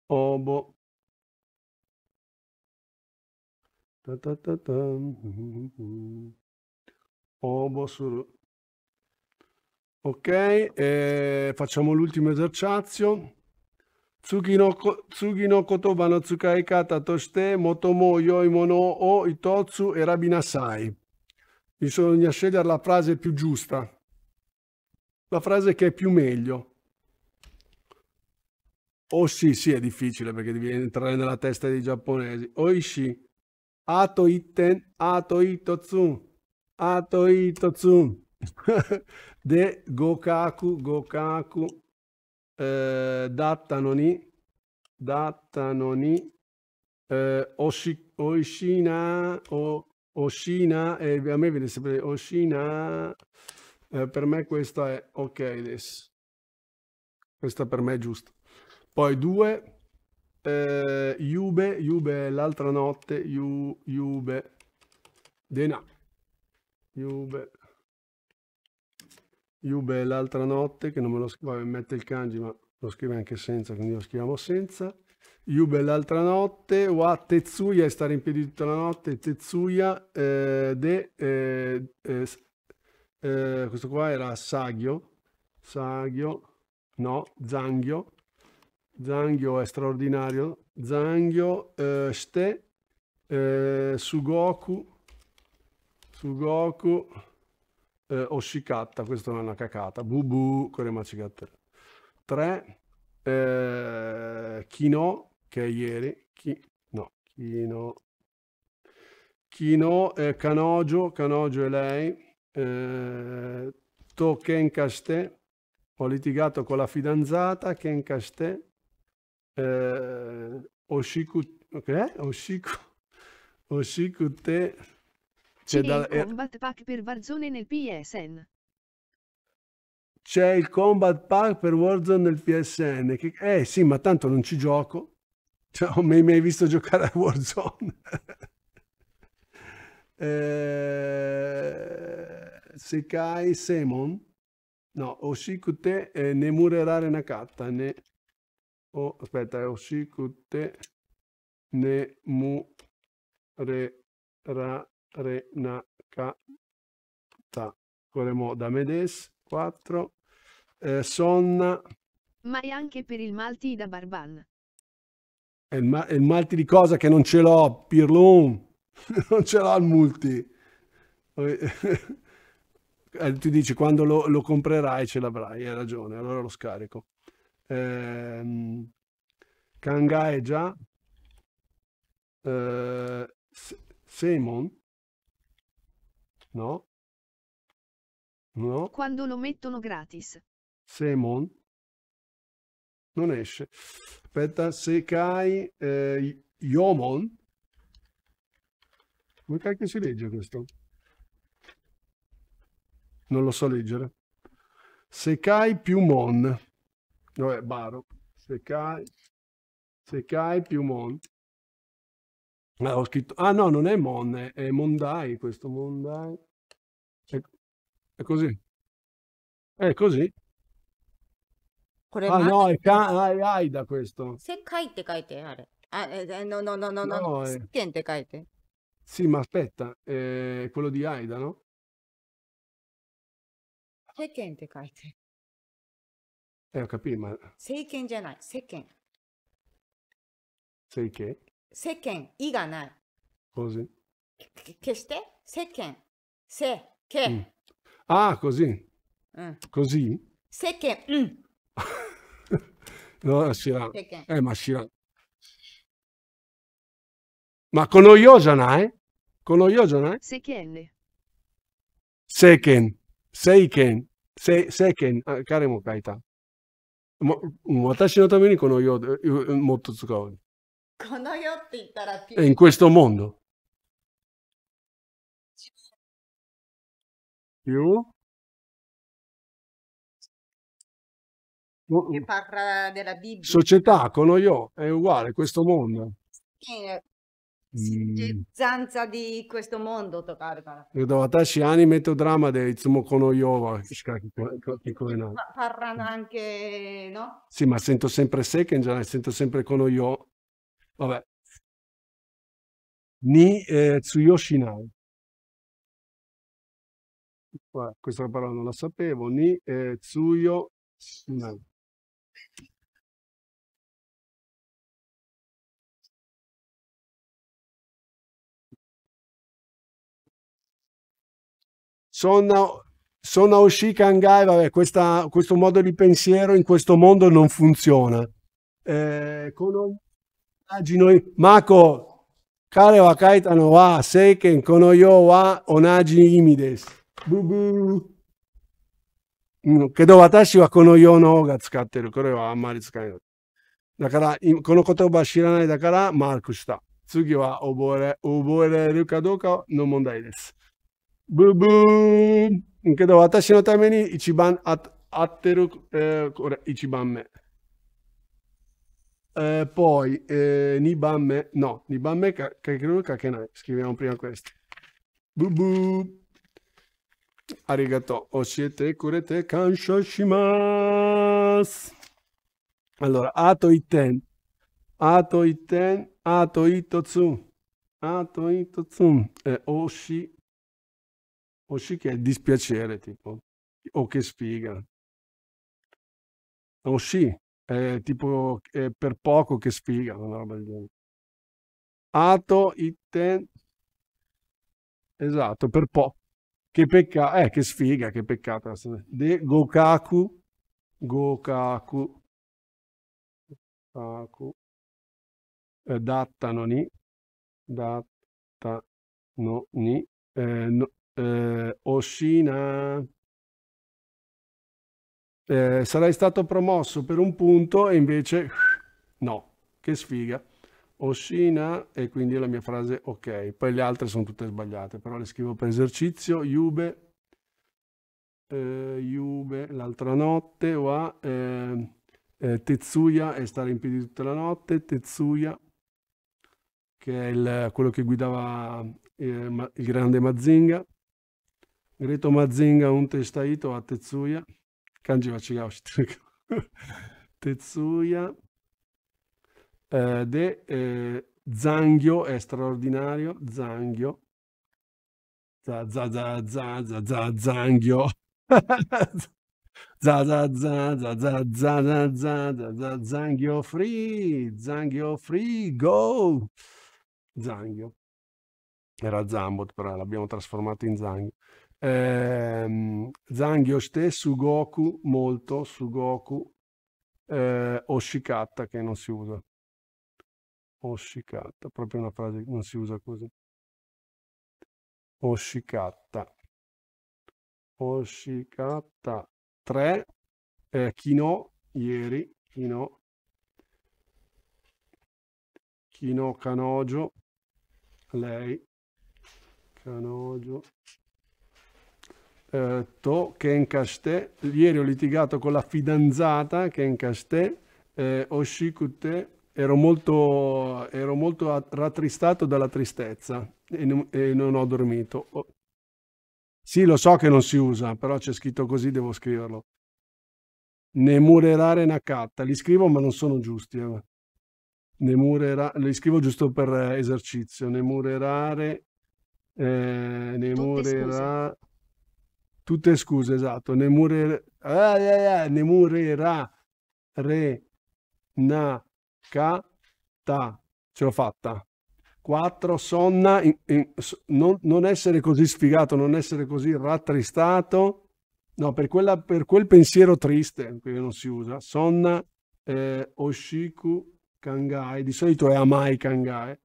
Obo. Ta ta ta ta. Obo su. Ok, eh, facciamo l'ultimo esercizio. Tsugi no kotoba no tsukai kata toshite motomo yoi mono o itotsu e rabinasai. Bisogna scegliere la frase più giusta, la frase che è più meglio. O oh Oshi, sì, è difficile perché devi entrare nella testa dei giapponesi. Oishi, ato itten, ato itotsun, ato itotsun. [LAUGHS] De gokaku, gokaku, eh, datta noni, datta noni, i, eh, oshi, oishina, o Oshina, eh, a me viene sempre Oshina, eh, per me questa è ok adesso. Questa per me è giusta. Poi due, eh, Jube, Jube l'altra notte, Ju, Jube, Dena, Jube, Jube l'altra notte, che non me lo scrive, mette il kanji ma lo scrive anche senza, quindi lo scriviamo senza. Yube l'altra notte, wa Tetsuya è stare in piedi tutta la notte, Tetsuya eh, de... Eh, eh, eh questo qua era Sagio, Sagio, no, Zanghio, Zanghio è straordinario, Zanghio, eh, Ste, eh, Sugoku, Sugoku, eh, Oshikata, questa è una cacata, Bubu, Korema Cigatter, 3, eh, Kino, che ieri, chi, no, Chino, Chino, eh, Canogio, Canogio è lei, eh, To Ken Castè, ho litigato con la fidanzata Ken Castè, eh, Oshiku, ok, Oshiku, [LAUGHS] Oshiku te... C'è da, il eh, combat pack per Warzone nel PSN. C'è il combat pack per Warzone nel PSN. Che, eh sì, ma tanto non ci gioco. Cioè, non mi hai mai visto giocare a Warzone. [LAUGHS] eh, Sekai Semon. No, Oshikute eh, una Nakata. Ne... Oh, aspetta, Oshikute una Nakata. Coremo da Medes 4. Eh, Sonna. Ma è anche per il Malti da Barban. È il, ma- è il multi di cosa che non ce l'ho, Pirlo, [LAUGHS] non ce l'ho il multi. [LAUGHS] Eh, tu dici quando lo, lo, comprerai ce l'avrai, hai ragione, allora lo scarico. Ehm, Kanga è già... Eh, Simon? No? No? Quando lo mettono gratis. Simon? Non esce aspetta, Sekai eh, Yomon. Come cacchio si legge questo? Non lo so leggere. Sekai più Mon. Vabbè, Baro. Sekai, Sekai più Mon. Ah, ho scritto... ah no, non è Mon, è Mondai questo Mondai. È, è così. È così. これ、あ、no, I can't, I, I だ、questo。世界って書いて、あれ。あ、え、no, no, no, no, no, 世間って書いて。Sì, ma aspetta, eh, quello di Aida, no? 世間って書いて。え、ho capito, ma... 世間じゃない、世間。世間世間、いがない。Così? 消して、世間、せ、け。Mm. Ah, così. Mm. Così? 世間、うん。no, [LAUGHS] 知らん。え、まあ知らん。まあこの世じゃないこの世じゃない世間。政権、政間。世間。彼も書いた。も私のためにこの世でもっと使う。この世って言ったらピュー。In questo m che mm. parla della Bibbia. Società con io è uguale questo mondo. Sì, eh, mm. zanza di questo mondo toccare. Da watashi anime to drama de itsumo kono yo Parlano anche, no? Sì, ma sento sempre seken, già sento sempre kono yo. Vabbè. Ni eh, Tsuyoshinai. Questa parola non la sapevo. Ni eh, Tsuyo Shinai. Sono, sono Oshika Angai, vabbè, questa, questo modo di pensiero in questo mondo non funziona. Eh, con, immagino, Mako, Kare wa kaitano wa seiken kono yo wa onagi imides. Bubu. けど私はこの世の方が使ってる。これはあんまり使えない。だから、この言葉知らないだからマークした。次は覚えれ、覚えられるかどうかの問題です。ブブーンけど私のために一番あ合ってる、えー、これ一番目。えー、p o え eh, 2 ban me, no, 2 ban me che c r e ス o c Arigato oshiete kurete kansha shimasu. Allora, ato iten. Ato iten, ato itotsu. Ato itotsu. E eh, oshi. Oshi che è dispiacere, tipo. O che sfiga. Oshi è tipo è per poco che sfiga, una roba del genere. Ato iten. Esatto, per poco che peccato, eh, che sfiga, che peccato. De Gokaku, Gokaku, Gokaku, eh, Datta no ni, Datta ni, eh, no, eh, Oshina. Eh, sarai stato promosso per un punto e invece no, che sfiga. Oshina e quindi la mia frase ok, poi le altre sono tutte sbagliate, però le scrivo per esercizio, Jube, eh, Jube l'altra notte, wa, eh, eh, Tetsuya e stare in piedi tutta la notte, Tetsuya che è il, quello che guidava eh, il grande Mazinga, Greto Mazinga un testaito a Tetsuya, Kanji Wachigaoshi, [LAUGHS] Tetsuya eh, de eh, Zanghio è straordinario, Zanghio, za za za za za za Zanghio, za za za za za za za za za za Zanghio free, Zanghio free, go! Zanghio. Era Zambot, però l'abbiamo trasformato in Zanghio. Eh, Zanghio ste, Sugoku molto, Sugoku, eh, Oshikata che non si usa. Oscicatta, proprio una frase che non si usa così. Oscicatta. Oscicatta 3, eh, Kino, ieri, Kino, Kino Canogio, lei, Canogio, eh, To Ken Castè, ieri ho litigato con la fidanzata Ken Castè, eh, Oshikute ero molto, ero molto rattristato dalla tristezza e non, e non ho dormito. Oh. Sì, lo so che non si usa, però c'è scritto così, devo scriverlo. Nemurerare nakatta. Li scrivo, ma non sono giusti. Eh. Nemurera... Li scrivo giusto per eh, esercizio. Nemurerare... Eh, nemurera... Tutte scuse. Tutte scuse, esatto. Nemurerà... Ah, ah, ah, nemurerà... Re... Na ca-ta. Ce l'ho fatta. 4. Sonna. In, in, non, non, essere così sfigato, non essere così rattristato. No, per, quella, per quel pensiero triste che non si usa. Sonna eh, Oshiku Kangai. Di solito è Amai Kangai.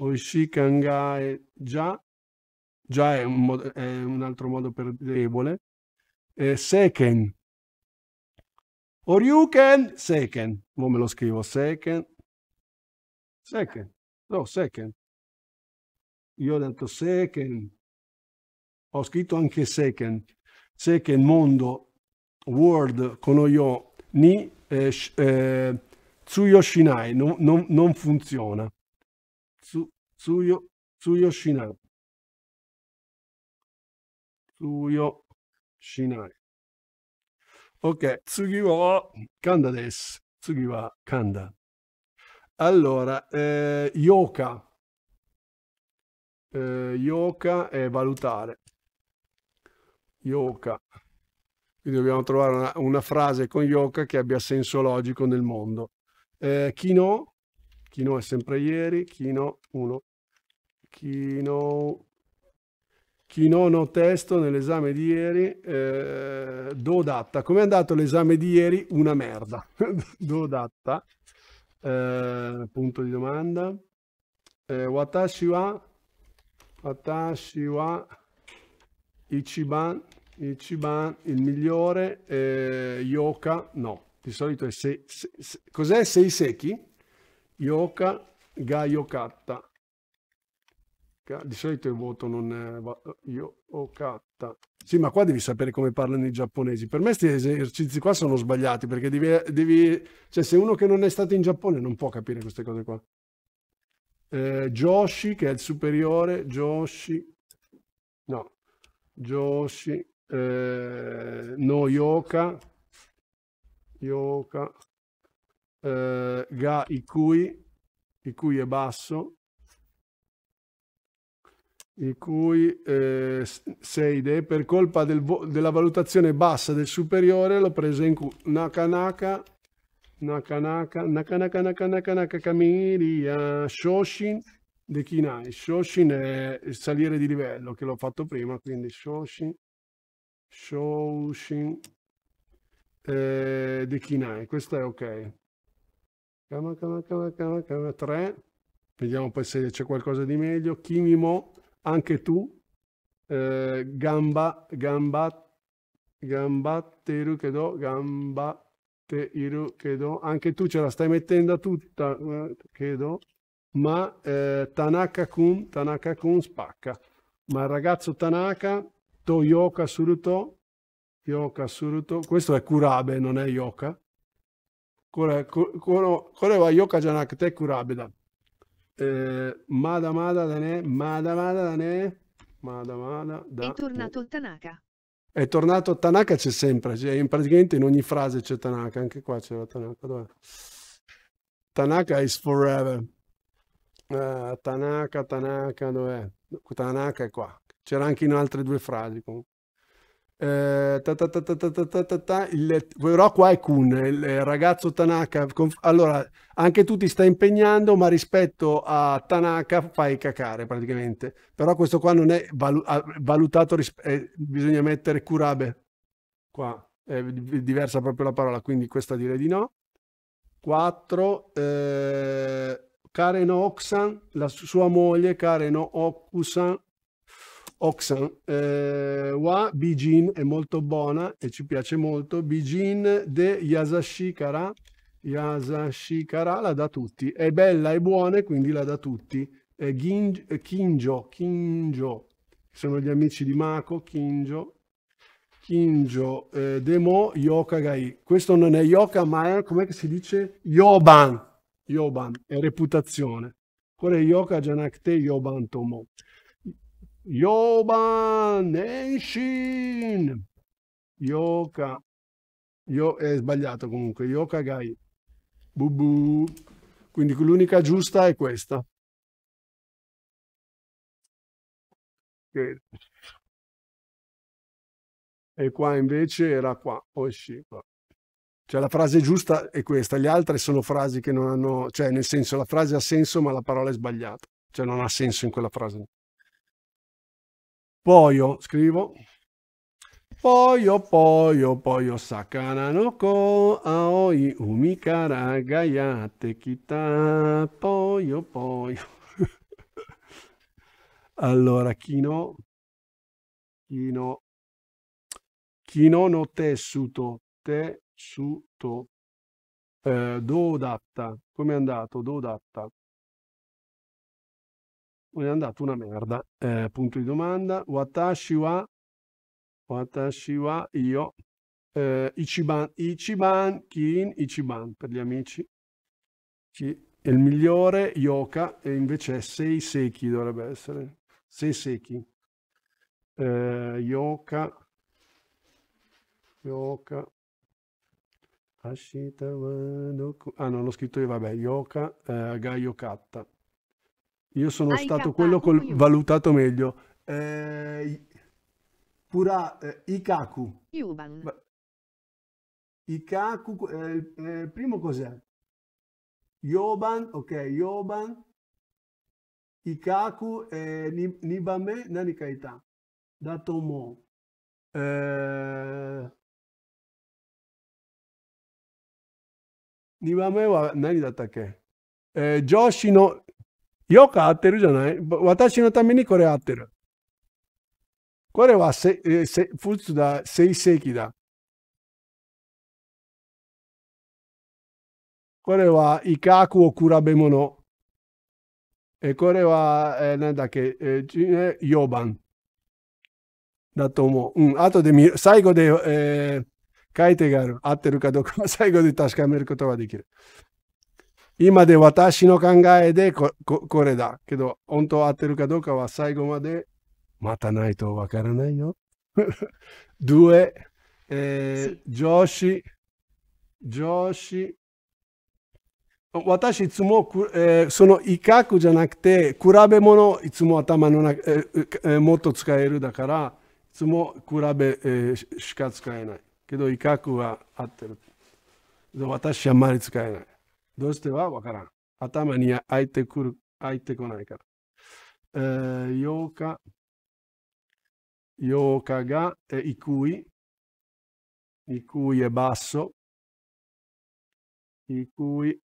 Oishi Kangai già, già è, un, è un altro modo per debole. Eh, seken, Oryuken Seiken. Mo me lo scrivo. Seiken. Seiken. No, Seiken. Io ho detto Seiken. Ho scritto anche Seiken. Seiken mondo world con io ni eh, eh, Tsuyo No, no, non funziona. Tsu, tsuyo, tsuyo Shinai. Ok, tsugi Tsugi kanda desu. Ok, 次は神田です。次は神田。Allora, eh, yoka. Eh, yoka è valutare. Yoka. Quindi dobbiamo trovare una, una, frase con yoka che abbia senso logico nel mondo. Eh, kino, kino è sempre ieri, kino 1. Kino chi non ho testo nell'esame di ieri, eh, do datta. Come è andato l'esame di ieri? Una merda. [LAUGHS] do datta. Eh, punto di domanda. Eh, watashi wa, watashi wa ichiban, ichiban, il migliore, eh, yoka, no. Di solito è se, se, se cos'è sei secchi? Yoka ga yokatta di solito il voto non è eh, eh, io o catta. Sì, ma qua devi sapere come parlano i giapponesi. Per me questi esercizi qua sono sbagliati perché devi, eh, devi, cioè se uno che non è stato in Giappone non può capire queste cose qua. Eh, Joshi che è il superiore, Joshi no. Joshi eh, no Yoka Yoka eh, Ga Ikui Ikui è basso in cui eh, Seide, per colpa del della valutazione bassa del superiore, l'ho presa in Q. Nakanaka, Nakanaka, Nakanaka, Nakanaka, Nakakamiria, Shoshin, Dekinai. Shoshin è il salire di livello, che l'ho fatto prima, quindi Shoshin, Shoshin, eh, Dekinai. Questo è ok. Kama, 3. Vediamo poi se c'è qualcosa di meglio. Kimimo, anche tu, eh, gamba, gamba, teru che do, gamba teru che do, anche tu ce la stai mettendo tutta, che eh, do, ma eh, Tanaka kun, Tanaka kun spacca. Ma il ragazzo Tanaka, to yoka suruto, yoka suruto, questo è Kurabe, non è yoka. これ、ここの、これはヨカじゃなくてクラベだ。eh, mada Mada da ne, Mada Mada da ne, Mada Mada da... È tornato Tanaka. È tornato Tanaka, c'è sempre, cioè, praticamente in ogni frase c'è Tanaka, anche qua c'era Tanaka, dov'è? Tanaka is forever. Uh, Tanaka, Tanaka, dov'è? Tanaka è qua. C'era anche in altre due frasi comunque però qua è Kun il ragazzo Tanaka. allora, anche tu ti stai impegnando, ma rispetto a Tanaka fai cacare praticamente. Però questo qua non è valutato, eh, bisogna mettere Kurabe Qua è diversa proprio la parola, quindi questa direi di no. 4. Eh, Karen Oksan, la sua moglie Karen Okusan Oxan, eh, wa Bijin è molto buona e ci piace molto. Bijin de Yasashikara, Yasashikara la da tutti. È bella e buona e quindi la da tutti. Eh, Gin, eh, Kinjo, Kinjo, sono gli amici di Mako, Kinjo. Kinjo, eh, Demo, Yokagai. Questo non è Yoka, ma è, com'è che si dice? Yoban. Yoban, è reputazione. è Yoka Janakte Yoban Tomo. Yoban Enshin. Yoka. Io è sbagliato comunque. Yoka Gai. Bubu. Quindi l'unica giusta è questa. E qua invece era qua. Oshi. Oh, cioè la frase giusta è questa. Le altre sono frasi che non hanno... Cioè nel senso la frase ha senso ma la parola è sbagliata. Cioè non ha senso in quella frase. Poio, scrivo. Poio, poio, poio, sakana no ko, aoi, umi kara gaiate kita, poio, poio. [LAUGHS] allora, kino, kino, kino no tessuto, tessuto, eh, do datta, come è andato, do datta è andato una merda. Eh, punto di domanda. Watashi wa, watashi wa io, eh, Ichiban, Ichiban, Kin, Ichiban per gli amici. Chi è il migliore, Yoka, e invece è Sei Seki dovrebbe essere. Sei Secchi. Eh, yoka, Yoka, Ashita, ah non l'ho scritto io, vabbè, Yoka, eh, Gaio Katta. Io sono Hai stato quello col- valutato meglio. Eh, pura eh, Ikaku. Yuban. Ikaku, eh, eh, primo cos'è? Yoban, ok, Yoban. Ikaku e eh, Nibame Nanikaita. Da Tomo. Eh... 2番目は何だったっけ、えー、上司のよく合ってるじゃない私のためにこれ合ってる。これはせせ仏だ、成石だ。これは威嚇を比べ物。えこれは、えなんだっけ、えー、4番だと思う。うん、後で見最後で、えー、書いてがある。合ってるかどうか最後で確かめることができる。今で私の考えでこれだ。けど、本当合ってるかどうかは最後まで待たないとわからないよ。d [LAUGHS] u えー、上司、上司。私いつも、えー、その威嚇じゃなくて、比べ物いつも頭の中、えー、もっと使えるだから、いつも比べ、えしか使えない。けど威嚇は合ってる。私あんまり使えない。どうしてはわからん。頭に開いてくる、開いてこないから。えー、8日、8日が、えいくい、いくい è eh, basso, いくい、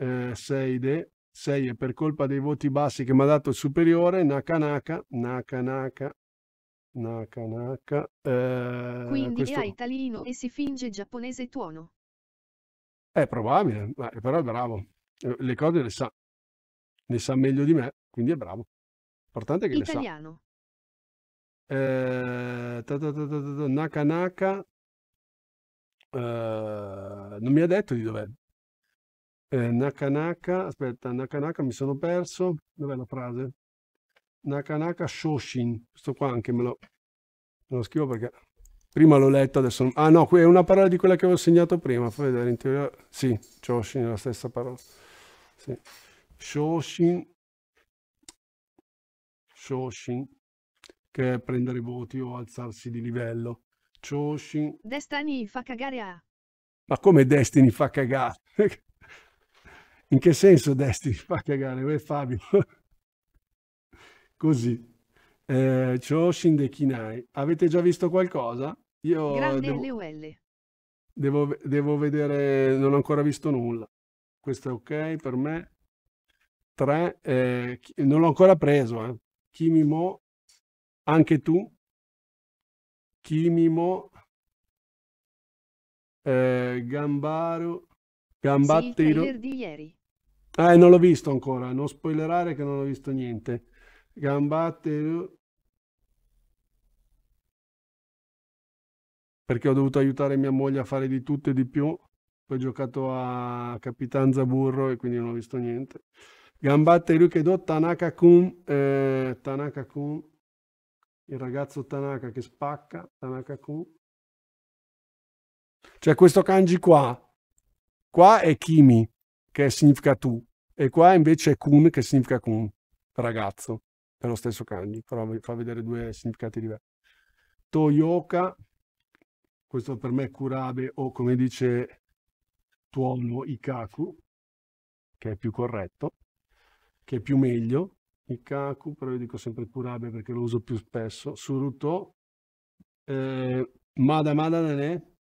えー、sei eh, de, 6 e per colpa dei voti bassi che mi ha dato il superiore, Nakanaka, Nakanaka, Nakanaka. Eh, Quindi questo... è italiano e si finge giapponese tuono. È probabile, però è bravo. Eh, le cose le sa. Le sa meglio di me, quindi è bravo. L'importante è che Italiano. le sa. Eh, Naka Naka. Eh, non mi ha detto di dov'è. Eh, Naka Naka. Aspetta, Naka Naka mi sono perso. Dov'è la frase? Naka Naka Shoshin. Questo qua anche me lo, me lo scrivo perché Prima l'ho letto, adesso... Ah no, qui è una parola di quella che avevo segnato prima, fai vedere in teoria... Sì, Shoshin è la stessa parola. Sì. Shoshin. Shoshin, che è prendere voti o alzarsi di livello. Shoshin. Destiny fa cagare a... Ma come Destiny fa cagare? in che senso Destiny fa cagare? Beh, Fabio. [LAUGHS] Così eh, Cho Shindekinai. Avete già visto qualcosa? Io Grande devo, LOL. Devo, devo vedere, non ho ancora visto nulla. Questo è ok per me. 3, eh, non l'ho ancora preso. Eh. Kimimo, anche tu. Kimimo, eh, Gambaro, Gambattiro. Sì, di ieri. Eh, non l'ho visto ancora, non spoilerare che non ho visto niente. Gambattiro, perché ho dovuto aiutare mia moglie a fare di tutto e di più. Poi ho giocato a Capitan Zaburro e quindi non ho visto niente. Gambatte Ryukedo Tanaka-kun, eh, Tanaka-kun, il ragazzo Tanaka che spacca, Tanaka-kun. C'è cioè, questo kanji qua, qua è Kimi, che significa tu, e qua invece è kun, che significa kun, ragazzo. È lo stesso kanji, però vi fa vedere due significati diversi. Toyoka, questo per me è curabe o come dice tuono Ikaku, che è più corretto, che è più meglio. Ikaku, però io dico sempre curabe perché lo uso più spesso. Suruto, eh, Mada Mada Nene,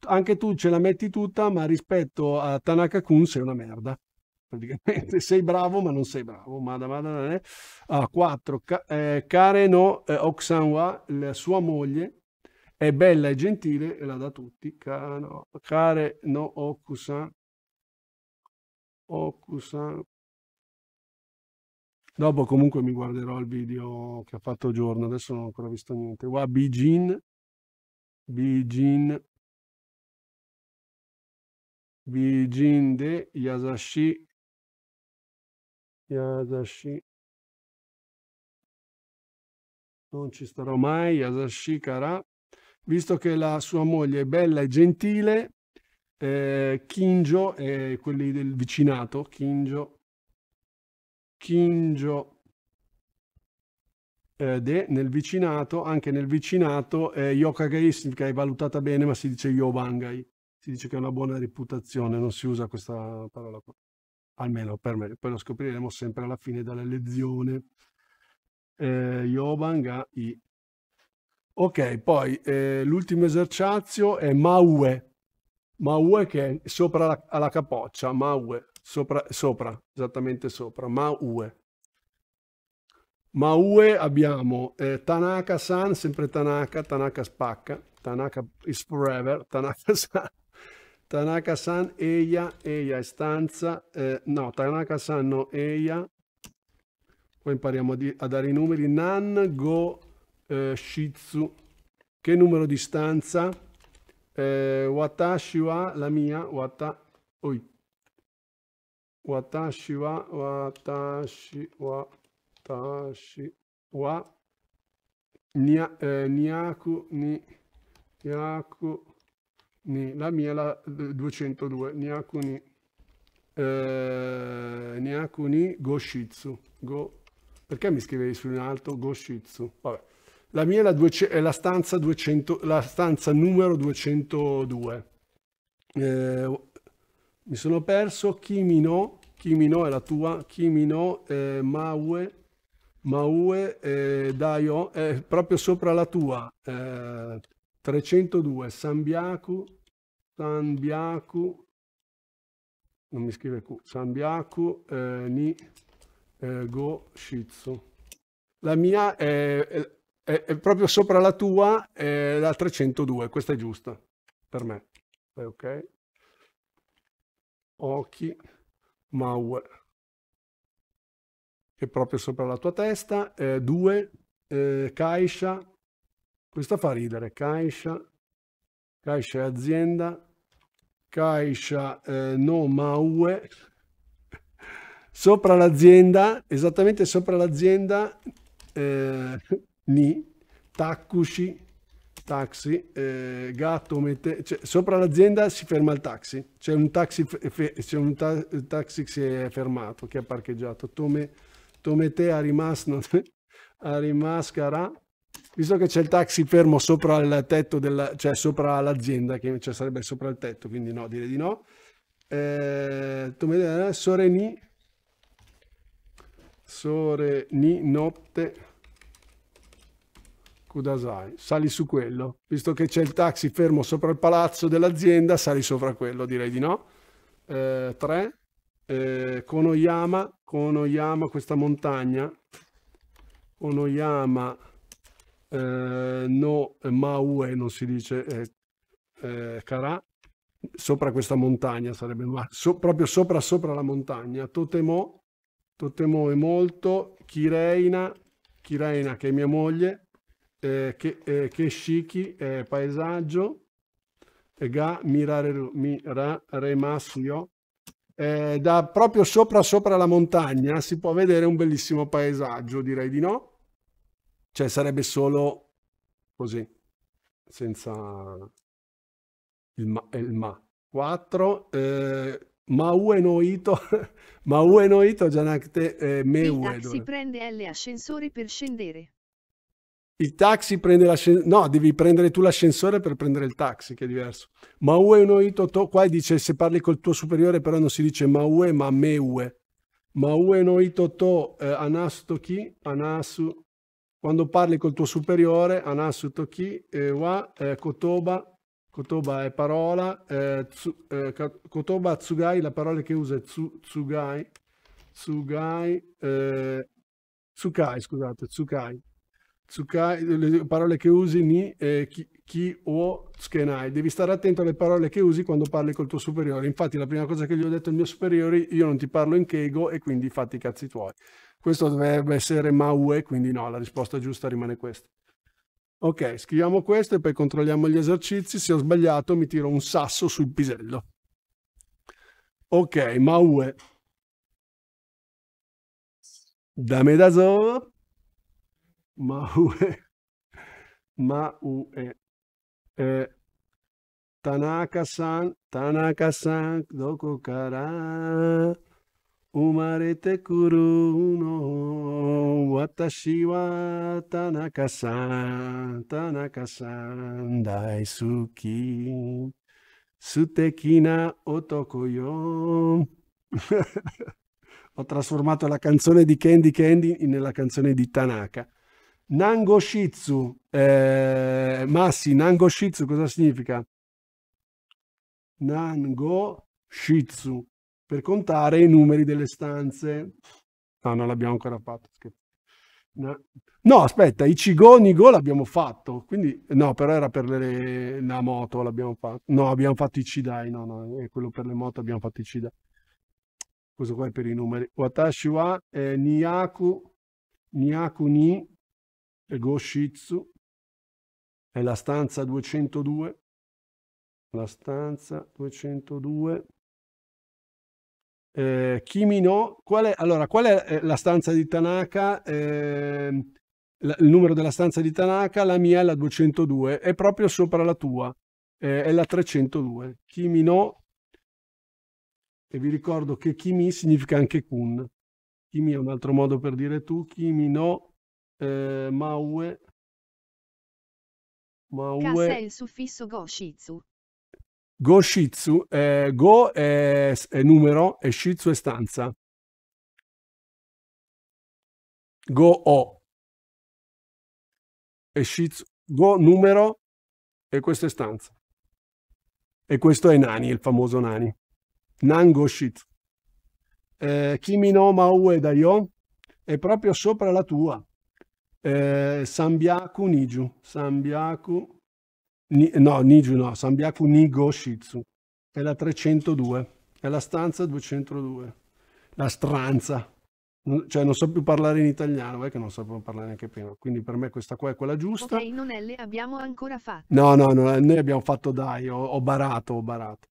anche tu ce la metti tutta, ma rispetto a Tanaka Kun sei una merda. Praticamente sei bravo, ma non sei bravo. Mada, mada, mada. Ah, 4. Ka eh, Karen no eh, Oksanwa, sua moglie, è bella e gentile e la dà tutti. Caro, care no okusan, okusan. Dopo comunque mi guarderò il video che ha fatto Giorno, adesso non ho ancora visto niente. Wa Bijin, Bijin, Bijin de Yasashi, Yasashi. Non ci starò mai, Yasashi Kara. Visto che la sua moglie è bella e gentile, eh, Kingio e quelli del vicinato, Kinjo, Kinjo eh, de, nel vicinato, anche nel vicinato, eh, Yokagai significa è valutata bene, ma si dice Yobangai, si dice che ha una buona reputazione, non si usa questa parola qua, almeno per me, poi lo scopriremo sempre alla fine della lezione. Eh, Yobangai Ok, poi eh, l'ultimo esercizio è Maue. Maue che è sopra la, alla capoccia, Maue, sopra, sopra, esattamente sopra, Maue. Maue abbiamo eh, Tanaka-san, sempre Tanaka, Tanaka spacca, Tanaka is forever, [LAUGHS] Tanaka-san, Tanaka-san, Eia, Eia è stanza, eh, no, Tanaka-san no, Eia, poi impariamo a, a dare i numeri, Nan, Go, eh, Shih Tzu. Che numero di stanza? Eh, watashi wa la mia, wata, oi. Watashi wa, watashi, watashi wa, nia, eh, niaku, ni, niaku, ni, la mia la 202, eh, niaku ni, eh, niaku ni, go shitsu, go, perché mi scrivevi su in alto, go shitsu, vabbè. La mia è la, 200, è la, stanza, 200, la stanza, numero 202. Eh, mi sono perso Kimino, Kimino è la tua, Kimino eh, Maue, Maue eh, Daio è eh, proprio sopra la tua, eh, 302, Sambiaku, Sambiaku, non mi scrive Q, Sambiaku eh, Ni eh, Go Shizu. La mia è è, è proprio sopra la tua, è la 302, questa è giusta per me. Eh, ok. Occhi, mau che è proprio sopra la tua testa, 2 eh, due, eh, Kaisha, questa fa ridere, caixa caixa è azienda, caixa eh, no Maue, sopra l'azienda, esattamente sopra l'azienda, eh, ni, takushi, taxi, eh, gatto mette, cioè, sopra l'azienda si ferma il taxi, c'è un taxi, eh, c'è un ta taxi che si è fermato, che ha parcheggiato, Tome, Tomete Arimasno, Arimascara, [LAUGHS] visto che c'è il taxi fermo sopra il tetto, della, cioè sopra l'azienda, che cioè sarebbe sopra il tetto, quindi no, direi di no, eh, eh ni, sore ni, notte, Kudasai, sali su quello. Visto che c'è il taxi fermo sopra il palazzo dell'azienda, sali sopra quello, direi di no. 3. Eh, eh, Konoyama, Konoyama, questa montagna. Konoyama, eh, no, eh, Maue non si dice, eh, eh Kara, sopra questa montagna sarebbe, so, proprio sopra sopra la montagna. Totemo, Totemo è molto, Kireina, Kireina che è mia moglie, eh, che, eh, che shiki eh, paesaggio ga mirare, miraremasio eh, da proprio sopra sopra la montagna si può vedere un bellissimo paesaggio direi di no cioè sarebbe solo così senza il ma, eh, il ma. 4 eh, Maue noito, [LAUGHS] Maue noito Janakte eh, Meue. Il taxi ah, prende L ascensore per scendere il taxi prende l'ascensore, no, devi prendere tu l'ascensore per prendere il taxi, che è diverso. Ma ue uno ito to, qua dice se parli col tuo superiore però non si dice ma ue ma me ue. Ma ue no ito to eh, anasu chi, anasu, quando parli col tuo superiore, anasu to chi, eh, wa, eh, kotoba, kotoba è parola, eh, tsu, eh, kotoba tsugai, la parola che usa è tsu, tsugai, tsugai, eh, tsukai, scusate, tsukai tsukai, le parole che usi ni e chi o wo tsukenai. Devi stare attento alle parole che usi quando parli col tuo superiore. Infatti la prima cosa che gli ho detto al mio superiore, io non ti parlo in keigo e quindi fatti i cazzi tuoi. Questo dovrebbe essere maue, quindi no, la risposta giusta rimane questa. Ok, scriviamo questo e poi controlliamo gli esercizi. Se ho sbagliato mi tiro un sasso sul pisello. Ok, maue. Dame da zo. Maue, [LAUGHS] Maue, eh, Tanaka-san, Tanaka-san, doko kara umarete kuru no watashi wa Tanaka-san, Tanaka-san daisuki, suteki na otoko yo. [LAUGHS] Ho trasformato la canzone di Candy Candy nella canzone di Tanaka. Nango Shitsu. Eh, Massi, Nango Shitsu cosa significa? Nango Shitsu. Per contare i numeri delle stanze. No, non l'abbiamo ancora fatto. No. no, aspetta, Ichigo Nigo l'abbiamo fatto, quindi no, però era per le, la moto l'abbiamo fatto. No, abbiamo fatto Ichidai, no, no, è quello per le moto abbiamo fatto Ichidai. Questo qua è per i numeri. Watashi wa eh, Niyaku Niyaku ni Go Shih è la stanza 202, la stanza 202. Eh, Kimi no, qual è, allora, qual è eh, la stanza di Tanaka? Eh, il numero della stanza di Tanaka, la mia è la 202, è proprio sopra la tua, eh, è la 302. Kimi no, e vi ricordo che Kimi significa anche Kun. Kimi è un altro modo per dire tu, Kimi no, eh, Maue. Maue. Kasa il suffisso Goshizu. Go Shitsu, eh, Go è, è, numero e Shitsu è stanza. Go O. E Shitsu, Go numero e questa è stanza. E questo è Nani, il famoso Nani. Nan Go Shitsu. Eh, Kimi no Maue Dayo è proprio sopra la tua eh, Sambiaku Niju, Sambiaku, ni, no, Niju no, Sambiaku Nigoshitsu, è la 302, è la stanza 202, la stranza, cioè non so più parlare in italiano, è che non sapevo parlare neanche prima, quindi per me questa qua è quella giusta. Ok, non è le abbiamo ancora fatto. No, no, no eh, noi abbiamo fatto dai, ho, ho barato, ho barato.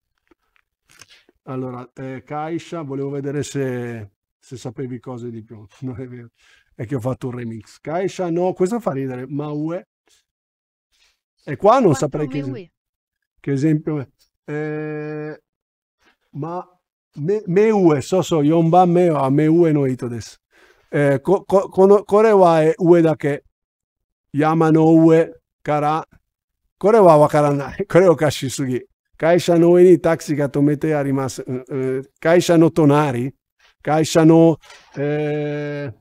Allora, eh, Kaisha, volevo vedere se, se sapevi cose di più, [LAUGHS] non è vero e che ho fatto un remix. Kaisha, no, questa fa ridere, ma Maue. E qua non Quanto saprei che, es- che esempio eh, ma me, meue, so so, yonban meo a meue no ito des. Eh, ko, ko, kono, kore wa e ue dake, yama no ue kara, [LAUGHS] kore wa wa karanai, kore o sugi. Kaisha no ue ni taxi ga tomete arimasu, eh, eh, kaisha no tonari, kaisha no... Eh,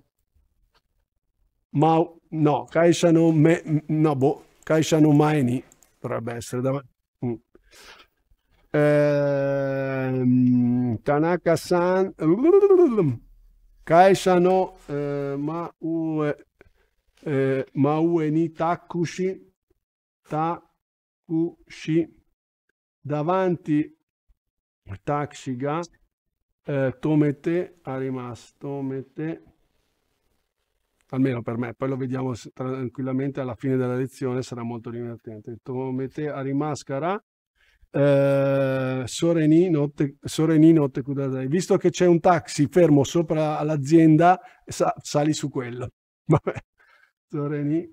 Mau, no, Kaisano, me, no, boh, Kaisano Maini dovrebbe essere davanti. Mm. Eh, Tanaka-san, Kaisano eh, Maue, eh, Maue ni Takushi, Takushi, davanti Takshiga, eh, Tomete, Arimas, Tomete, almeno per me, poi lo vediamo tranquillamente alla fine della lezione, sarà molto divertente. Tomete arimascara, eh, soreni notte, soreni Visto che c'è un taxi fermo sopra l'azienda, sa, sali su quello. [LAUGHS] Vabbè, soreni,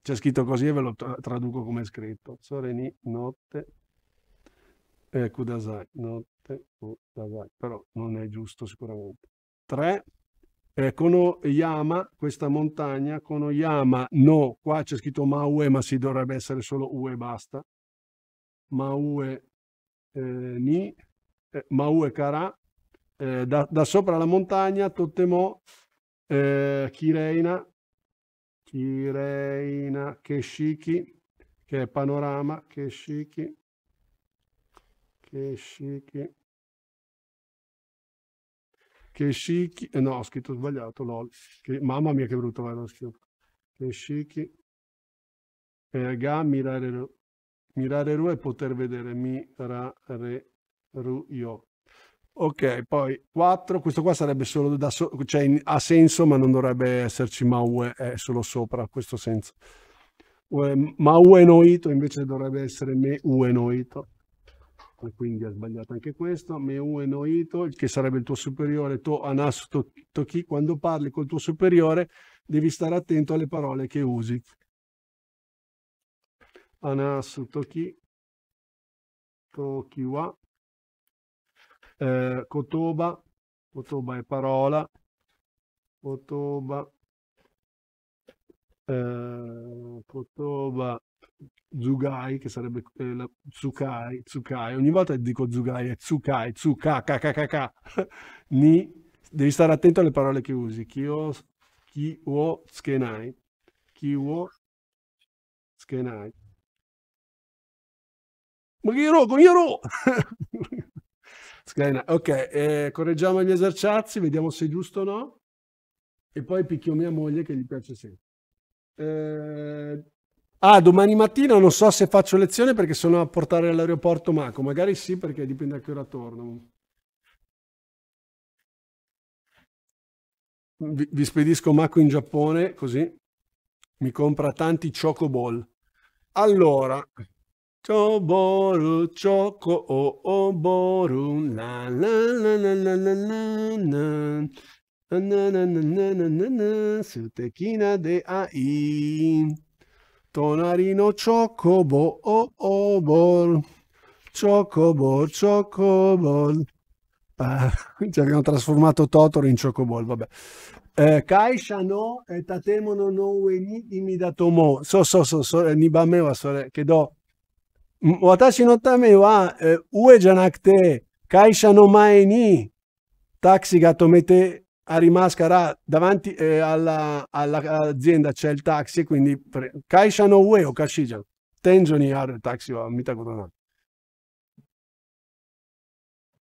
c'è scritto così e ve lo traduco come è scritto. Soreni notte eh, kudasai, notte kudasai, però non è giusto sicuramente. 3 eh, Konoyama, questa montagna, Konoyama, no, qua c'è scritto Maue, ma si dovrebbe essere solo Ue, basta. Maue eh, ni, eh, Maue kara, eh, da, da, sopra la montagna, Totemo, eh, Kireina, Kireina Keshiki, che è panorama, Keshiki, Keshiki, che Shiki, eh, no, ho scritto sbagliato, lol, che, mamma mia che brutto, vai, lo scrivo. Che Shiki, ga mirare ru, mirare ru è poter vedere, mirare ru io. Ok, poi 4, questo qua sarebbe solo da so, cioè in, ha senso ma non dovrebbe esserci Maue, è solo sopra questo senso. Maue noito invece dovrebbe essere me ue noito e quindi ha sbagliato anche questo. Meu enoito, che sarebbe il tuo superiore, to anas toki, quando parli col tuo superiore devi stare attento alle parole che usi. Anas toki, Tokiwa, eh, kotoba, kotoba è parola, kotoba, eh, kotoba Zugai, che sarebbe eh, la, Tsukai, Tsukai, ogni volta dico Zugai, è Tsukai, Tsuka, kkk, [LAUGHS] ni, devi stare attento alle parole che usi, Kyo, Kiwo, Tsukenai, Kiwo, Tsukenai. Ma che ero, con ero! [LAUGHS] Ok, eh, correggiamo gli esercizi, vediamo se è giusto o no, e poi picchio mia moglie che gli piace sempre. Eh, Ah, domani mattina non so se faccio lezione perché sono a portare all'aeroporto Maco. Magari sì, perché dipende a che ora torno. Vi, vi spedisco Maco in Giappone, così mi compra tanti chocoball. Allora, Choboru, choco, o, o, boru, la, la, la, la, la, la, la, la. Na na na na na na na na, su tequina de AI. Tonarino Chocobo, oh, oh, bol. Chocobo, Chocobol. Eh, ci cioè, abbiamo trasformato Totoro in Chocobol, vabbè. Eh, Kaisha no, e Tatemono no weni imidatomo. So, so, so, so, eh, nibame wa sore, che do. Watashi no tame wa eh, ue janakte, Kaisha no mae ni, taxi ga tomete a Rimascara davanti eh, alla, alla, all'azienda c'è il taxi, quindi pre... no ue o Kashijan. Tenzoni har taxi va oh, mita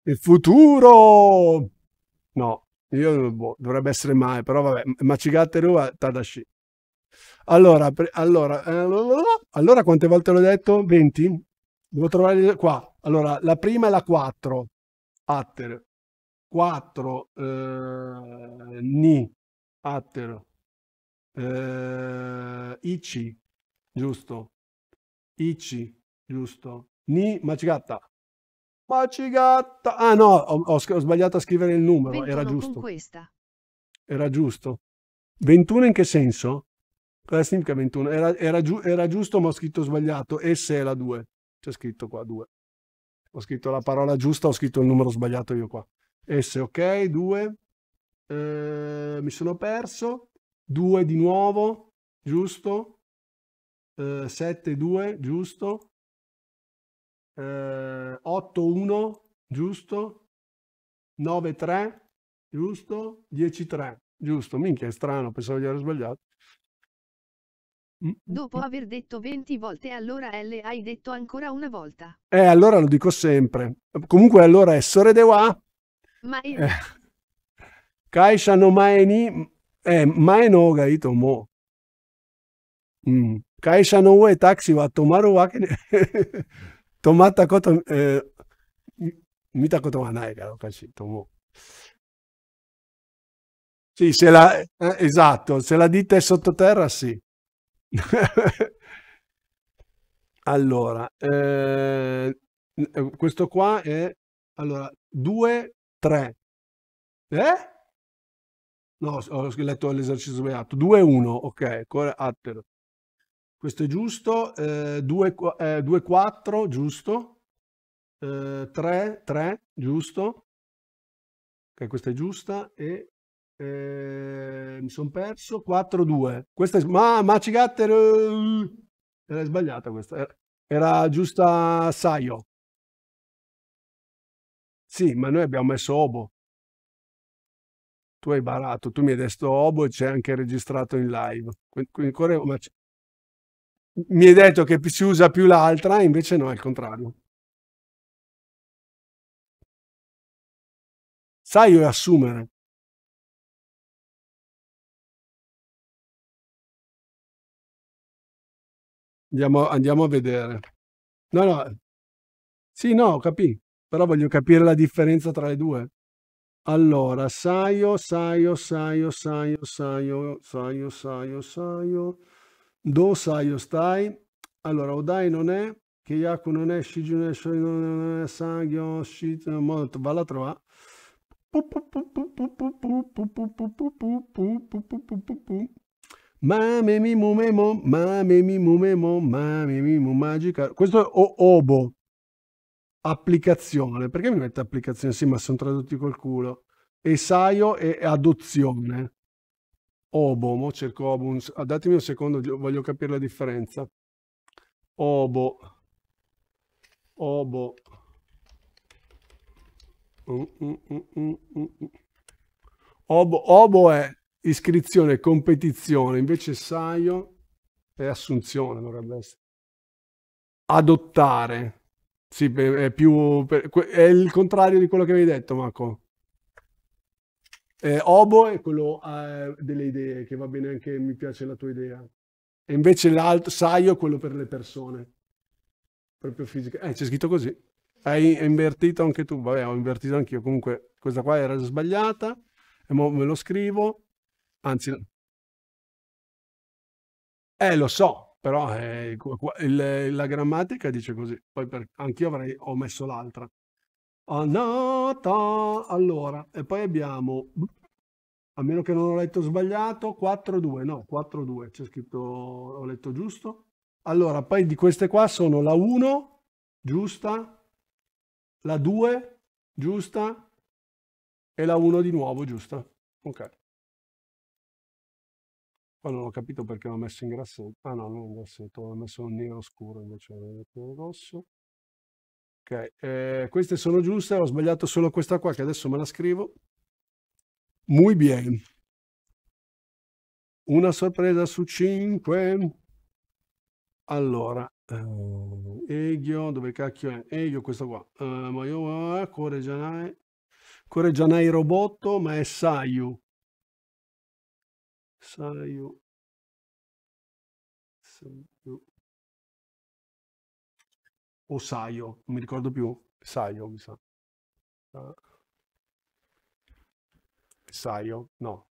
Il futuro! No, io boh, dovrebbe essere mai, però vabbè, macigate Rua Tadashi. Allora, pre... allora, eh, allora quante volte l'ho detto? 20? Devo trovare qua. Allora, la prima è la 4. Atter. 4 eh, ni atter eh, ichi giusto ici giusto ni macigatta macigatta ah no ho, ho, ho sbagliato a scrivere il numero era giusto era giusto 21 in che senso? Cosa significa 21? Era, era, giu, era giusto ma ho scritto sbagliato S è la 2 c'è scritto qua 2 ho scritto la parola giusta ho scritto il numero sbagliato io qua S, ok, 2, eh, mi sono perso, 2 di nuovo, giusto, eh, 7, 2, giusto, eh, 8, 1, giusto, 9, 3, giusto, 10, 3, giusto, minchia è strano, pensavo di aver sbagliato. Mm, mm, Dopo mm. aver detto 20 volte allora L hai detto ancora una volta. Eh, allora lo dico sempre. Comunque allora è Sore Dewa eh. no taxi tomaru ne. [LAUGHS] Eh, mita 会社の前に、え前の方がいいと思う。うん、会社の上、タクシーは止まるわけね。止まったこと、えー、見たことはないからおかしいと思う。Sì, se la, eh, esatto, se la dite sottoterra, sì. [LAUGHS] allora, eh, eh, questo qua è, allora, due 3. Eh? No, ho letto l'esercizio sbagliato. 2, 1, ok, attero. Questo è giusto. Eh, 2, eh, 2, 4, giusto. Eh, 3, 3, giusto. Ok, questa è giusta. E eh, mi sono perso. 4, 2. Questa è... Ma, ma cigattero! Eh, era sbagliata questa. Eh, era giusta Saio. Sì, ma noi abbiamo messo obo. Tu hai barato, tu mi hai detto obo e c'è anche registrato in live. Quindi, ma mi hai detto che si usa più l'altra, invece no, è il contrario. Sai io assumere. Andiamo, andiamo a vedere. No, no. Sì, no, capì però voglio capire la differenza tra le due. Allora, Saio, Saio, Saio, Saio, Saio, Saio, Saio, Saio, Do, Saio, Stai. Allora, Odai non è, che Keyaku non è, Shiji non è, Shori non è, Sagyo, Shit, molto, va a trovare. Mame mi mumemo, mame mi mumemo, mame mi magica. Questo è obo applicazione, perché mi mette applicazione? Sì, ma sono tradotti col culo. Esaio e adozione. Obo, mo cerco obo, un, ah, datemi un secondo, voglio capire la differenza. Obo, obo. Mm, mm, mm, obo, mm, mm, mm. obo è iscrizione e competizione, invece saio è assunzione dovrebbe essere. Adottare sì, è più... per- è il contrario di quello che avevi detto, Marco. Eh, obo è quello eh, delle idee, che va bene anche, mi piace la tua idea. E invece l'altro, saio, è quello per le persone. Proprio fisica. Eh, c'è scritto così. Hai invertito anche tu. Vabbè, ho invertito anch'io. Comunque, questa qua era sbagliata. E mo me lo scrivo. Anzi... Eh, lo so, però eh, il, la grammatica dice così, poi per, anch'io avrei, ho messo l'altra. Anata, allora, e poi abbiamo, a meno che non ho letto sbagliato, 4-2, no, 4-2, c'è scritto, ho letto giusto? Allora, poi di queste qua sono la 1, giusta, la 2, giusta, e la 1 di nuovo, giusta. Ok. Poi non ho capito perché l'ho messo in grassetto. Ah no, non in grassetto, l'ho messo un nero scuro invece del rosso. Ok, eh, queste sono giuste, ho sbagliato solo questa qua che adesso me la scrivo. Muy bien. Una sorpresa su 5. Allora, Uh, Eghio, dove cacchio è? Eghio, questo qua. Uh, eh, ma io, uh, Correggianai, Correggianai Robotto, ma è Saiu. Sayu. Sayu. O Saio, non mi ricordo più. Saio, mi sa. Ah. Saio, no.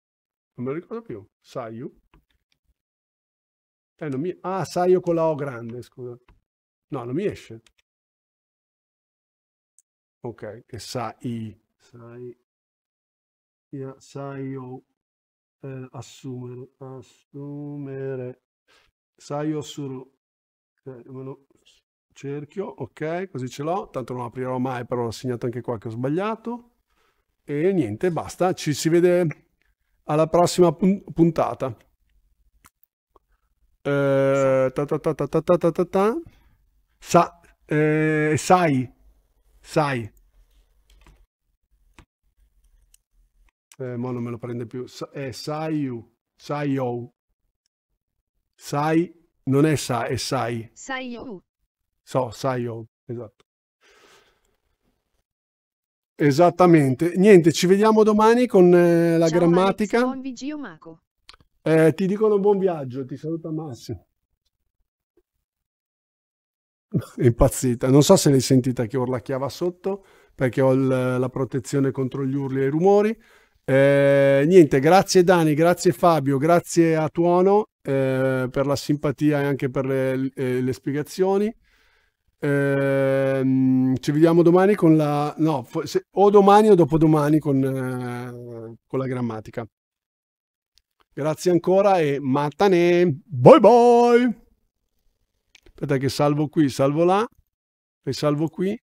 Non me lo ricordo più. Saio. Eh, non mi... Ah, Saio con la O grande, scusa. No, non mi esce. Ok, e Sai. Sai. Yeah, Saio eh, assumere, assumere, Saio Suru, okay, cioè, lo cerchio, ok, così ce l'ho, tanto non aprirò mai, però l'ho segnato anche qua che ho sbagliato, e niente, basta, ci si vede alla prossima puntata. Eh, ta ta eh, sai, sai. eh, mo non me lo prende più, Sa- è Saiu, Saiou. Sai, non è Sa, è Sai. Saiou. So, Saiou, esatto. Esattamente. Niente, ci vediamo domani con eh, la Ciao grammatica. buon vigio Maco. Eh, ti dicono buon viaggio, ti saluta Massimo. [LAUGHS] È impazzita. Non so se l'hai sentita che urla chiava sotto, perché ho il, la protezione contro gli urli e i rumori. Eh, niente, grazie Dani, grazie Fabio, grazie a Tuono eh, per la simpatia e anche per le, le, le spiegazioni. Eh, ci vediamo domani con la... no, se, o domani o dopodomani con, eh, con la grammatica. Grazie ancora e matane! Bye bye! Aspetta che salvo qui, salvo là, e salvo qui.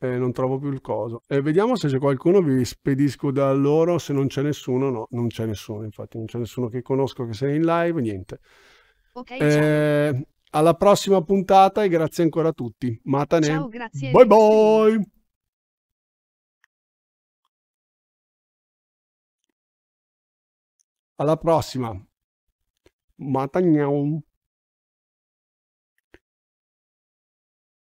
Eh, non trovo più il coso. Eh, vediamo se c'è qualcuno, vi spedisco da loro, se non c'è nessuno, no, non c'è nessuno, infatti non c'è nessuno che conosco che sei in live, niente. Okay, eh, alla prossima puntata e grazie ancora a tutti. Matane. Ciao, grazie. Bye bye. Alla prossima. Matagnau.